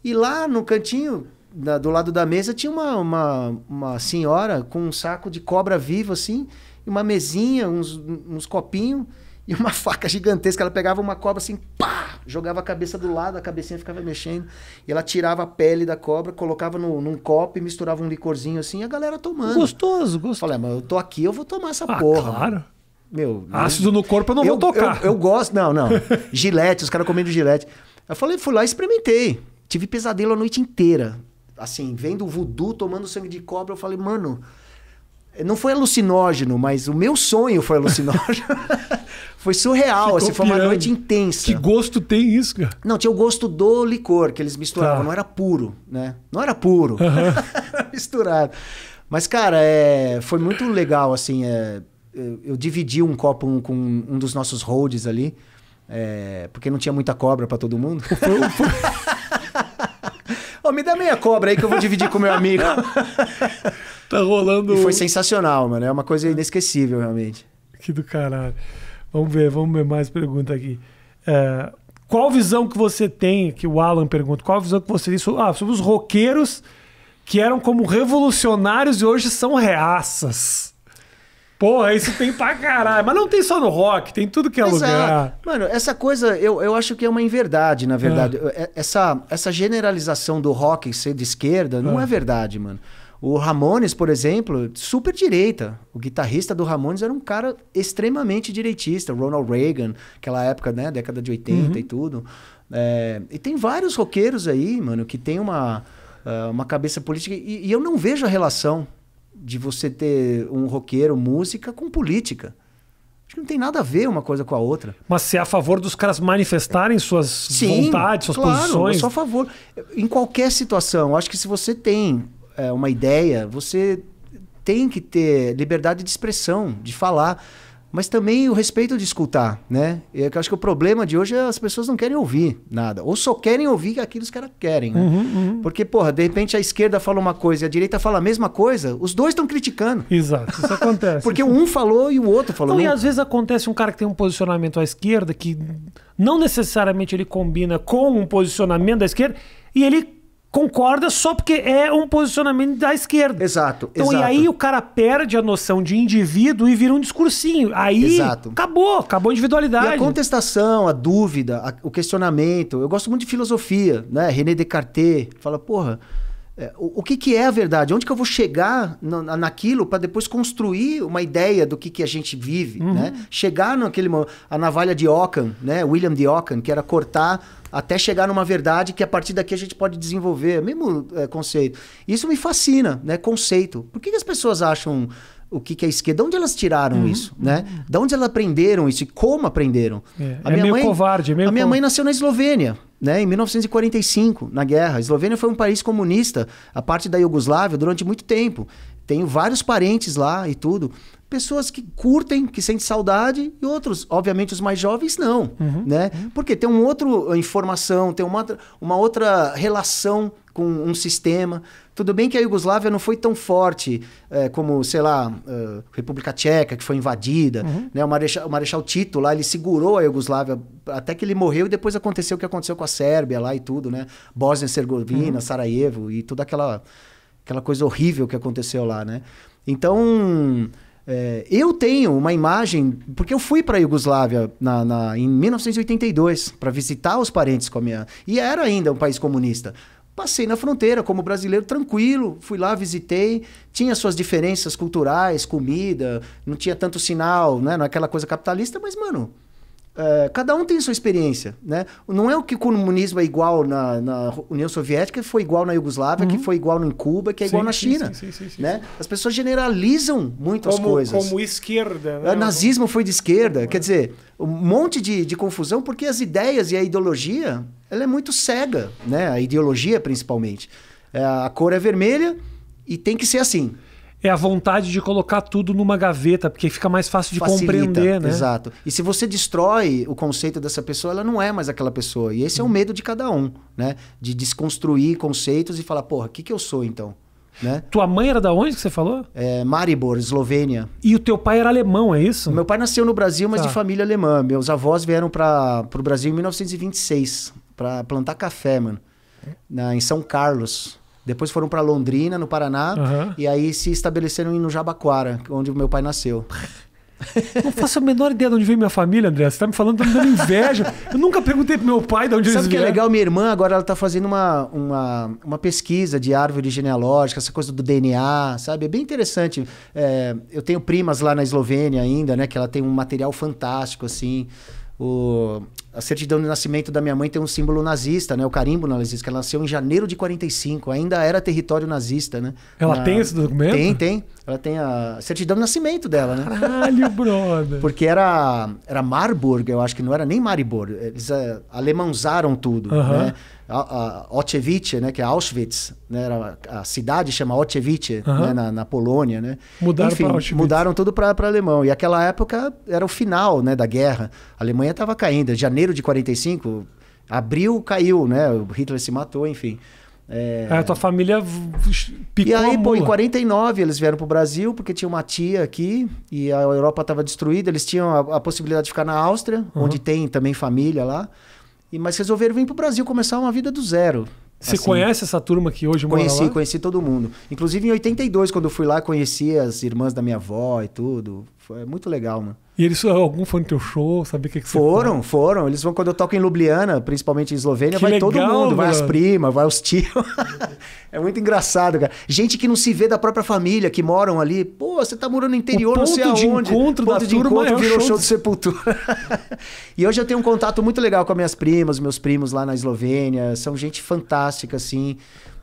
Speaker 2: E lá no cantinho, da, do lado da mesa, tinha uma, uma, uma, senhora com um saco de cobra vivo assim, uma mesinha, uns, uns copinhos e uma faca gigantesca. Ela pegava uma cobra assim, pá! Jogava a cabeça do lado, a cabecinha ficava mexendo. E ela tirava a pele da cobra, colocava no, num copo e misturava um licorzinho assim, e a galera tomando. Gostoso, gostoso. Falei, ah, mas eu tô aqui, eu vou tomar
Speaker 1: essa ah, porra. Claro.
Speaker 2: Meu. Né? Ácido no corpo eu não eu, vou tocar. Eu, eu, eu gosto, não, não. gilete, os caras comendo gilete. Eu falei, fui lá e experimentei. Tive pesadelo a noite inteira. Assim, vendo o voodoo tomando sangue de cobra, eu falei, mano, não foi alucinógeno, mas o meu sonho foi alucinógeno. foi surreal, assim, foi uma noite intensa. Que gosto tem isso, cara? Não, tinha o gosto do licor que eles misturavam, tá. não era puro, né? Não era puro, uhum. misturado. Mas, cara, é, foi muito legal, assim, é, é eu, dividi um copo com um dos nossos holds ali, é, porque não tinha muita cobra para todo mundo. Foi, foi... Ô, me dá meia cobra aí que eu vou dividir com meu amigo. tá rolando. E foi sensacional, mano. É uma coisa
Speaker 1: inesquecível, realmente. Que do caralho. Vamos ver, vamos ver mais pergunta aqui. É, qual visão que você tem, que o Alan pergunta, qual visão que você tem sobre, ah, sobre os roqueiros que eram como revolucionários e hoje são reaças? Porra, isso tem pra caralho. Mas não tem só no rock, tem tudo que é Exato. lugar.
Speaker 2: Mano, essa coisa eu, eu acho que é uma inverdade, na verdade. Ah. É. Essa, essa generalização do rock ser de esquerda não é, é verdade, mano. O Ramones, por exemplo, super direita. O guitarrista do Ramones era um cara extremamente direitista. Ronald Reagan, aquela época, né? Década de 80 uhum. e tudo. É, e tem vários roqueiros aí, mano, que tem uma, ah, uma cabeça política. E, e eu não vejo a relação de você ter um roqueiro, música
Speaker 1: com política. Acho que não tem nada a ver uma coisa com a outra. Mas se é a favor dos caras manifestarem suas Sim, vontades, suas claro, posições? Eu sou a favor. Em qualquer situação, acho que se
Speaker 2: você tem é, uma ideia, você tem que ter liberdade de expressão, de falar mas também o respeito de escutar, né? É eu acho que o problema de hoje é as pessoas não querem ouvir nada, ou só querem ouvir aquilo que os caras querem, né? Uhum, uhum. Porque, porra, de repente a esquerda fala uma coisa e a direita fala a mesma coisa, os dois estão criticando. Exato, isso
Speaker 1: acontece. Porque um falou e o outro falou. Não, e às vezes acontece um cara que tem um posicionamento à esquerda que não necessariamente ele combina com um posicionamento da esquerda e ele concorda só porque é um posicionamento da esquerda. Exato. Então, exato. e aí o cara perde a noção de indivíduo e vira um discursinho. Aí exato. acabou, acabou a individualidade. E a contestação, a dúvida,
Speaker 2: a, o questionamento. Eu gosto muito de filosofia, né? René Descartes fala, porra é, o, o que, que, é a verdade? Onde que eu vou chegar na, naquilo para depois construir uma ideia do que, que a gente vive, uhum. né? Chegar naquele a navalha de Ockham, né? William de Ockham, que era cortar até chegar numa verdade que a partir daqui a gente pode desenvolver, é mesmo é, conceito. Isso me fascina, né? Conceito. Por que, que as pessoas acham o que, que é esquerda, de onde elas tiraram uhum, isso, né? De onde elas aprenderam isso e como aprenderam. É, a é minha é meio mãe, covarde. É meio a minha mãe nasceu na Eslovênia. Né, em 1945, na guerra. A Eslovênia foi um país comunista, a parte da Iugoslávia, durante muito tempo. Tenho vários parentes lá e tudo pessoas que curtem, que sentem saudade e outros, obviamente os mais jovens não, uhum, né? Porque tem uma outra eh, informação, tem uma, uma outra relação com um sistema. Tudo bem que a Iugoslávia não foi tão forte é, como, sei lá, eh, República Tcheca, que foi invadida. Uhum. Né? O, Marechal, o Marechal Tito lá, ele segurou a Iugoslávia até que ele morreu e depois aconteceu o que aconteceu com a Sérbia lá e tudo, né? Bósnia-Herzegovina, uhum. Sarajevo e toda aquela, aquela coisa horrível que aconteceu lá, né? Então... É, eu tenho uma imagem, porque eu fui para a Iugoslávia na, na, em 1982 para visitar os parentes com a minha. E era ainda um país comunista. Passei na fronteira como brasileiro tranquilo, fui lá, visitei, tinha suas diferenças culturais, comida, não tinha tanto sinal, né? Não é aquela coisa capitalista, mas, mano, é, cada um tem sua experiência, né? Não é o que o comunismo é igual na, na União Soviética, que foi igual na Iugoslávia, uhum. que foi igual em Cuba, que é sim, igual na China. Sim, sim, né? As pessoas generalizam muito como, as coisas. Como
Speaker 1: esquerda. Né? O é, nazismo
Speaker 2: foi de esquerda. Quer dizer, um monte de, de confusão, porque as ideias e a ideologia, ela é muito cega, né? A ideologia, principalmente. É, a cor é vermelha e tem que ser assim é a vontade de colocar tudo numa gaveta,
Speaker 1: porque fica mais fácil de Facilita, compreender, né? Exato.
Speaker 2: E se você destrói o conceito dessa pessoa, ela não é mais aquela pessoa. E esse é o uhum. medo de cada um, né? De desconstruir conceitos e falar, porra, o que, que eu sou então? Né? Tua mãe era da onde que você falou? É, Maribor, Eslovênia. E o teu pai era alemão, é isso? Meu pai nasceu no Brasil, mas tá. de família alemã. Meus avós vieram para o Brasil em 1926 para plantar café, mano, na, em São Carlos. Depois foram para Londrina, no Paraná, uhum. e aí se estabeleceram no Jabaquara, onde meu pai nasceu.
Speaker 1: Não faço a menor ideia de onde veio minha família, André. Você tá me falando, tá me dando inveja. Eu nunca perguntei pro meu pai de onde Sabe eles vieram. Sabe o que é
Speaker 2: legal? Minha irmã agora ela tá fazendo uma, uma, uma pesquisa de árvore genealógica, essa coisa do DNA, sabe? É bem interessante. É, eu tenho primas lá na Eslovênia ainda, né? Que ela tem um material fantástico, assim. O, a certidão de nascimento da minha mãe tem um símbolo nazista, né? O carimbo nazista, que ela nasceu em janeiro de 45, ainda era território nazista, né? Ela Na... tem esse documento? Tem, tem. Ela tem a certidão de nascimento dela, né? Caralho, brother! Porque era, era Marburg, eu acho que não era nem Maribor. Eles é, alemãozaram tudo, uhum. né? A, a né, que é Auschwitz, né, era, a cidade chama Otchevich, né, na, na, Polônia, né? Mudaram Enfim, mudaram tudo para alemão. E aquela época era o final, né, da guerra. A Alemanha estava caindo, janeiro janeiro de 45, abril caiu, né? O Hitler se matou, enfim. É... a tua
Speaker 1: família picou E aí, pô, em
Speaker 2: 49 eles vieram pro Brasil, porque tinha uma tia aqui e a Europa estava destruída. Eles tinham a, a, possibilidade de ficar na Áustria, uhum. onde tem também família lá. E, mas resolveram vir pro Brasil começar uma vida do zero. Você assim, conhece
Speaker 1: essa turma que hoje mora Conheci, lá?
Speaker 2: conheci todo mundo. Inclusive em 82, quando eu fui lá, conheci as irmãs da minha avó e tudo. Foi muito legal, mano.
Speaker 1: E eles, ah, algum foi no teu show? sabe o que, é que Foram, faz?
Speaker 2: foram. Eles vão quando eu toco em Ljubljana, principalmente em Eslovênia, que vai legal, todo mundo, mano. vai as primas, vai os tios. é muito engraçado, cara. Gente que não se vê da própria família, que moram ali. Pô, você tá morando no interior, não sei aonde. Ponto de encontro ponto da de turma encontro, é virou show, show de Sepultura. e hoje eu tenho um contato muito legal com as minhas primas, meus primos lá na Eslovênia. São gente fantástica, assim.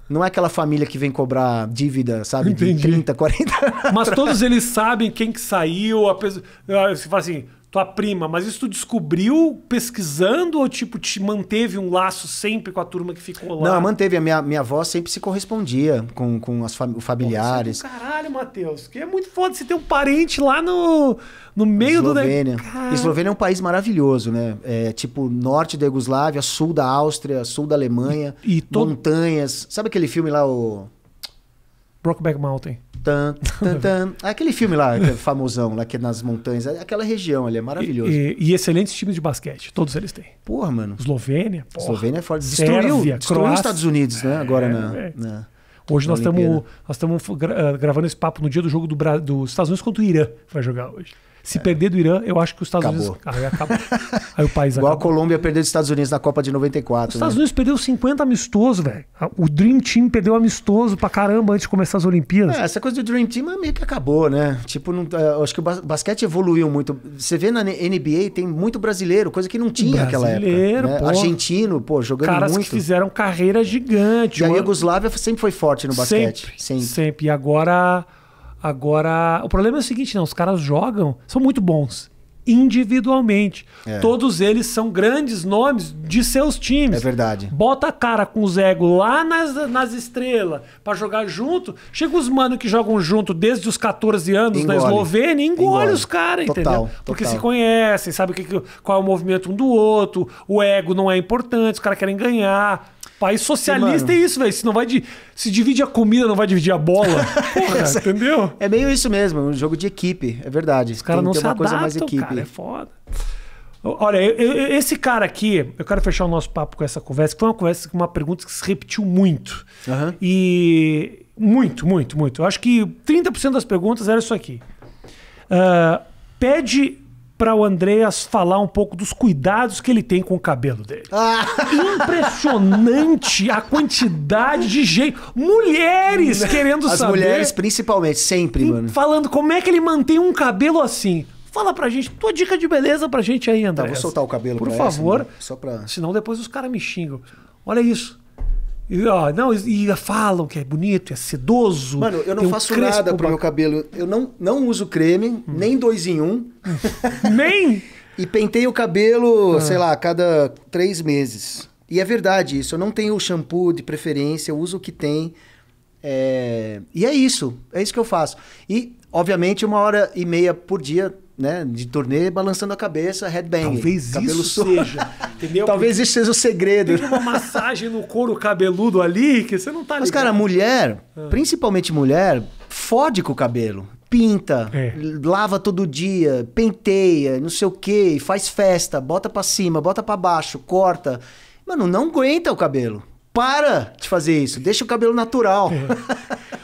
Speaker 2: Não é aquela família que vem cobrar dívida, sabe? Entendi. De 30, 40.
Speaker 1: Mas todos eles sabem quem que saiu, a pessoa. Ah, você fala assim, tua prima, mas isso tu descobriu pesquisando ou tipo te manteve um laço sempre com a turma que ficou lá? Não, manteve.
Speaker 2: A minha, minha avó sempre se correspondia com, com as fam familiares.
Speaker 1: É caralho, Matheus, que é muito foda você ter um parente lá
Speaker 2: no, no meio Eslovênia. do... Eslovênia. Eslovênia é um país maravilhoso, né? É, tipo, norte da Iugoslávia, sul da Áustria, sul da Alemanha, e, e to... montanhas. Sabe aquele filme lá, o...
Speaker 1: Brokeback Mountain.
Speaker 2: Tan, tan, tan. É aquele filme lá, é famosão, lá
Speaker 1: que é nas montanhas,
Speaker 2: é aquela região ali é maravilhoso. E,
Speaker 1: e, e excelentes times de basquete, todos eles têm. Porra, mano. Eslovênia. Porra. Eslovênia é forte. Destruiu, Sérvia, destruiu os Estados Unidos, né? Agora é, na,
Speaker 2: é. na. Hoje na nós estamos nós
Speaker 1: estamos gra gravando esse papo no dia do jogo do, Bra dos Estados Unidos contra o Irã. Vai jogar hoje. Se é. perder do Irã, eu acho que os Estados acabou. Unidos.
Speaker 2: Aí Aí o país Igual acabou. a Colômbia perdeu dos Estados Unidos na Copa de 94. Os né? Estados
Speaker 1: Unidos perdeu 50 amistoso, velho. O Dream Team perdeu amistoso pra caramba antes de começar as Olimpíadas. É,
Speaker 2: essa coisa do Dream Team meio que acabou, né? Tipo, não, é, eu acho que o basquete evoluiu muito. Você vê na NBA tem muito brasileiro, coisa que não tinha naquela época. Né? Brasileiro, né? pô. Argentino, pô, jogando Caras muito. Caras que fizeram
Speaker 1: carreira gigante. E mano. a Iugoslávia sempre foi forte no basquete. Sempre. Sempre. sempre. E agora. Agora, o problema é o seguinte, não, né? os caras jogam, são muito bons individualmente. É. Todos eles são grandes nomes de seus times. É verdade. Bota a cara com o egos lá nas, nas estrelas para jogar junto. Chega os mano que jogam junto desde os 14 anos engole. na Eslovênia, engole, engole. os caras, entendeu? Total. Porque se conhecem, sabe que, qual é o movimento um do outro, o ego não é importante, os caras querem ganhar. País socialista é isso, velho. Se não vai de, se divide a comida, não vai dividir a bola. Porra,
Speaker 2: é entendeu? É meio isso mesmo, um jogo de equipe, é verdade.
Speaker 1: Os caras não se uma adaptam, coisa mais equipe. Cara, é foda. Olha, eu, eu, esse cara aqui, eu quero fechar o nosso papo com essa conversa, que foi uma conversa com uma pergunta que se repetiu muito. Uhum. E muito, muito, muito. Eu acho que 30% das perguntas era isso aqui. Uh, pede para o Andreas falar um pouco dos cuidados que ele tem com o cabelo dele. Ah. Impressionante a quantidade de gente. Mulheres querendo As saber. As mulheres,
Speaker 2: principalmente, sempre, hum, mano.
Speaker 1: Falando como é que ele mantém um cabelo assim. Fala pra gente, tua dica de beleza pra gente aí, André. Tá, vou soltar o cabelo Por favor. Essa, né? só pra... Senão depois os caras me xingam. Olha isso. E, ó, não, e, falam que é bonito, é sedoso. Mano, eu não faço um nada pro meu cabelo. Eu não, não uso creme, hum. nem
Speaker 2: dois em um. nem? e penteio o cabelo, ah. sei lá, a cada três meses. E é verdade isso. Eu não tenho shampoo de preferência, eu uso o que tem. É... E é isso. É isso que eu faço. E, obviamente, uma hora e meia por dia né, de turnê balançando a cabeça, headbang. Talvez cabelo isso seja, entendeu? Talvez isso seja o segredo. Tem uma massagem no couro cabeludo ali que você não tá ligado. Mas cara, mulher, ah. principalmente mulher, fode com o cabelo. Pinta, é. lava todo dia, penteia, não sei o que, faz festa, bota para cima, bota para baixo, corta. Mano, não aguenta o cabelo. Para de fazer isso. Deixa o cabelo natural. É.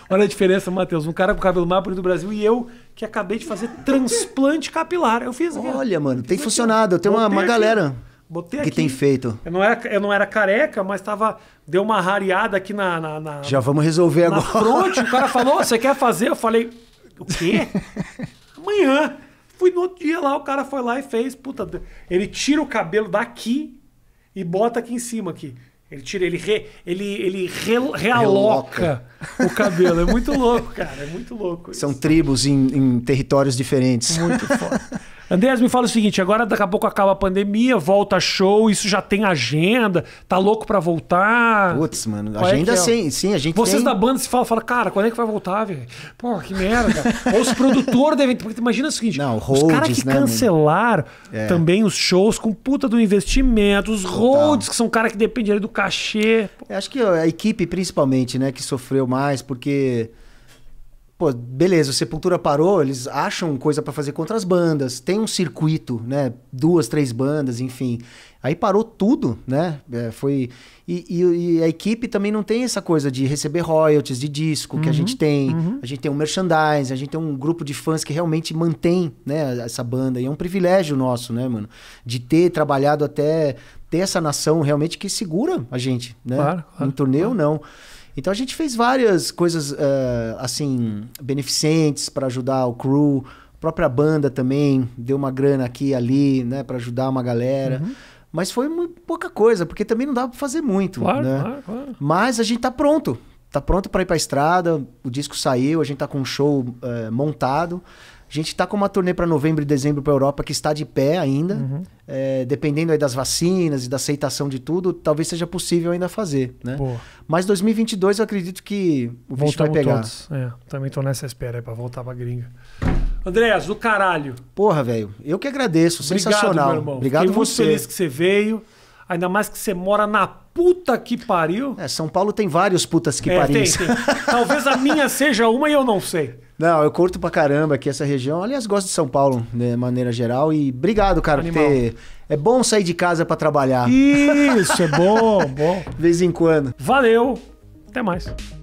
Speaker 1: Olha a diferença, Matheus. Um cara com cabelo mais bonito do Brasil e eu que acabei de fazer transplante capilar. Eu fiz. Olha, mano, tem aqui, funcionado. Eu tenho uma, uma galera. Botei que tem feito. Eu não, era, eu não era careca, mas tava. Deu uma rareada aqui na. na, na Já vamos resolver
Speaker 2: na agora. Fronte,
Speaker 1: o cara falou: você quer fazer? Eu falei, o quê? Amanhã. Fui no outro dia lá, o cara foi lá e fez. Puta, ele tira o cabelo daqui e bota aqui em cima aqui. Ele tira, ele, re, ele, ele re, realoca Reloca. o cabelo. É muito louco, cara. É muito louco.
Speaker 2: Isso. São tribos em,
Speaker 1: em territórios diferentes. Muito foda. Andrés, me fala o seguinte: agora daqui a pouco acaba a pandemia, volta show, isso já tem agenda, tá louco para voltar? Putz, mano, Qual é agenda é é? sim, sim, a gente Vocês tem... da banda se falam, fala, cara, quando é que vai voltar, velho? Pô, que merda. Ou os produtores devem. Porque imagina o seguinte: Não, holds, os caras que né, cancelaram é. também os shows com puta do investimento, os holds, que são cara que depende do cachê. Eu acho que a equipe, principalmente, né, que sofreu
Speaker 2: mais, porque pô, beleza, o Sepultura parou, eles acham coisa para fazer contra as bandas, tem um circuito, né? Duas, três bandas, enfim. Aí parou tudo, né? É, foi. E, e, e, a equipe também não tem essa coisa de receber royalties de disco uhum, que a gente uhum, tem. Uhum. A gente tem um merchandising, a gente tem um grupo de fãs que realmente mantém né, essa banda. E é um privilégio nosso, né, mano? De ter trabalhado até ter essa nação realmente que segura a gente, né? Claro, claro, no torneio, claro. não. Então a gente fez várias coisas uh, assim beneficentes para ajudar o crew, a própria banda também deu uma grana aqui e ali, né, para ajudar uma galera. Uhum. Mas foi muito pouca coisa, porque também não dava para fazer muito, claro, né? Claro, claro. Mas a gente tá pronto, tá pronto para ir para a estrada. O disco saiu, a gente tá com um show uh, montado. A gente tá com uma turnê para novembro e dezembro para Europa que está de pé ainda. Uhum. É, dependendo aí das vacinas e da aceitação de tudo, talvez seja possível ainda fazer. Né? Mas 2022 eu acredito que
Speaker 1: o vídeo vai pegar. Todos. É, também tô nessa espera aí para voltar para gringa. Andréas, do caralho. Porra, velho. Eu que agradeço. Obrigado, sensacional. Obrigado, meu irmão. Obrigado Fiquei você. muito feliz que você veio. Ainda mais que você mora na puta que pariu. É, São Paulo tem vários putas que é, pariu. Talvez a minha seja uma e eu não sei.
Speaker 2: Não, eu curto pra caramba aqui essa região. Aliás, gosto de São Paulo, né, de maneira geral. E obrigado, cara, Animal. por ter. É bom sair de casa para trabalhar. Isso, é bom, bom. De vez em quando.
Speaker 1: Valeu, até mais.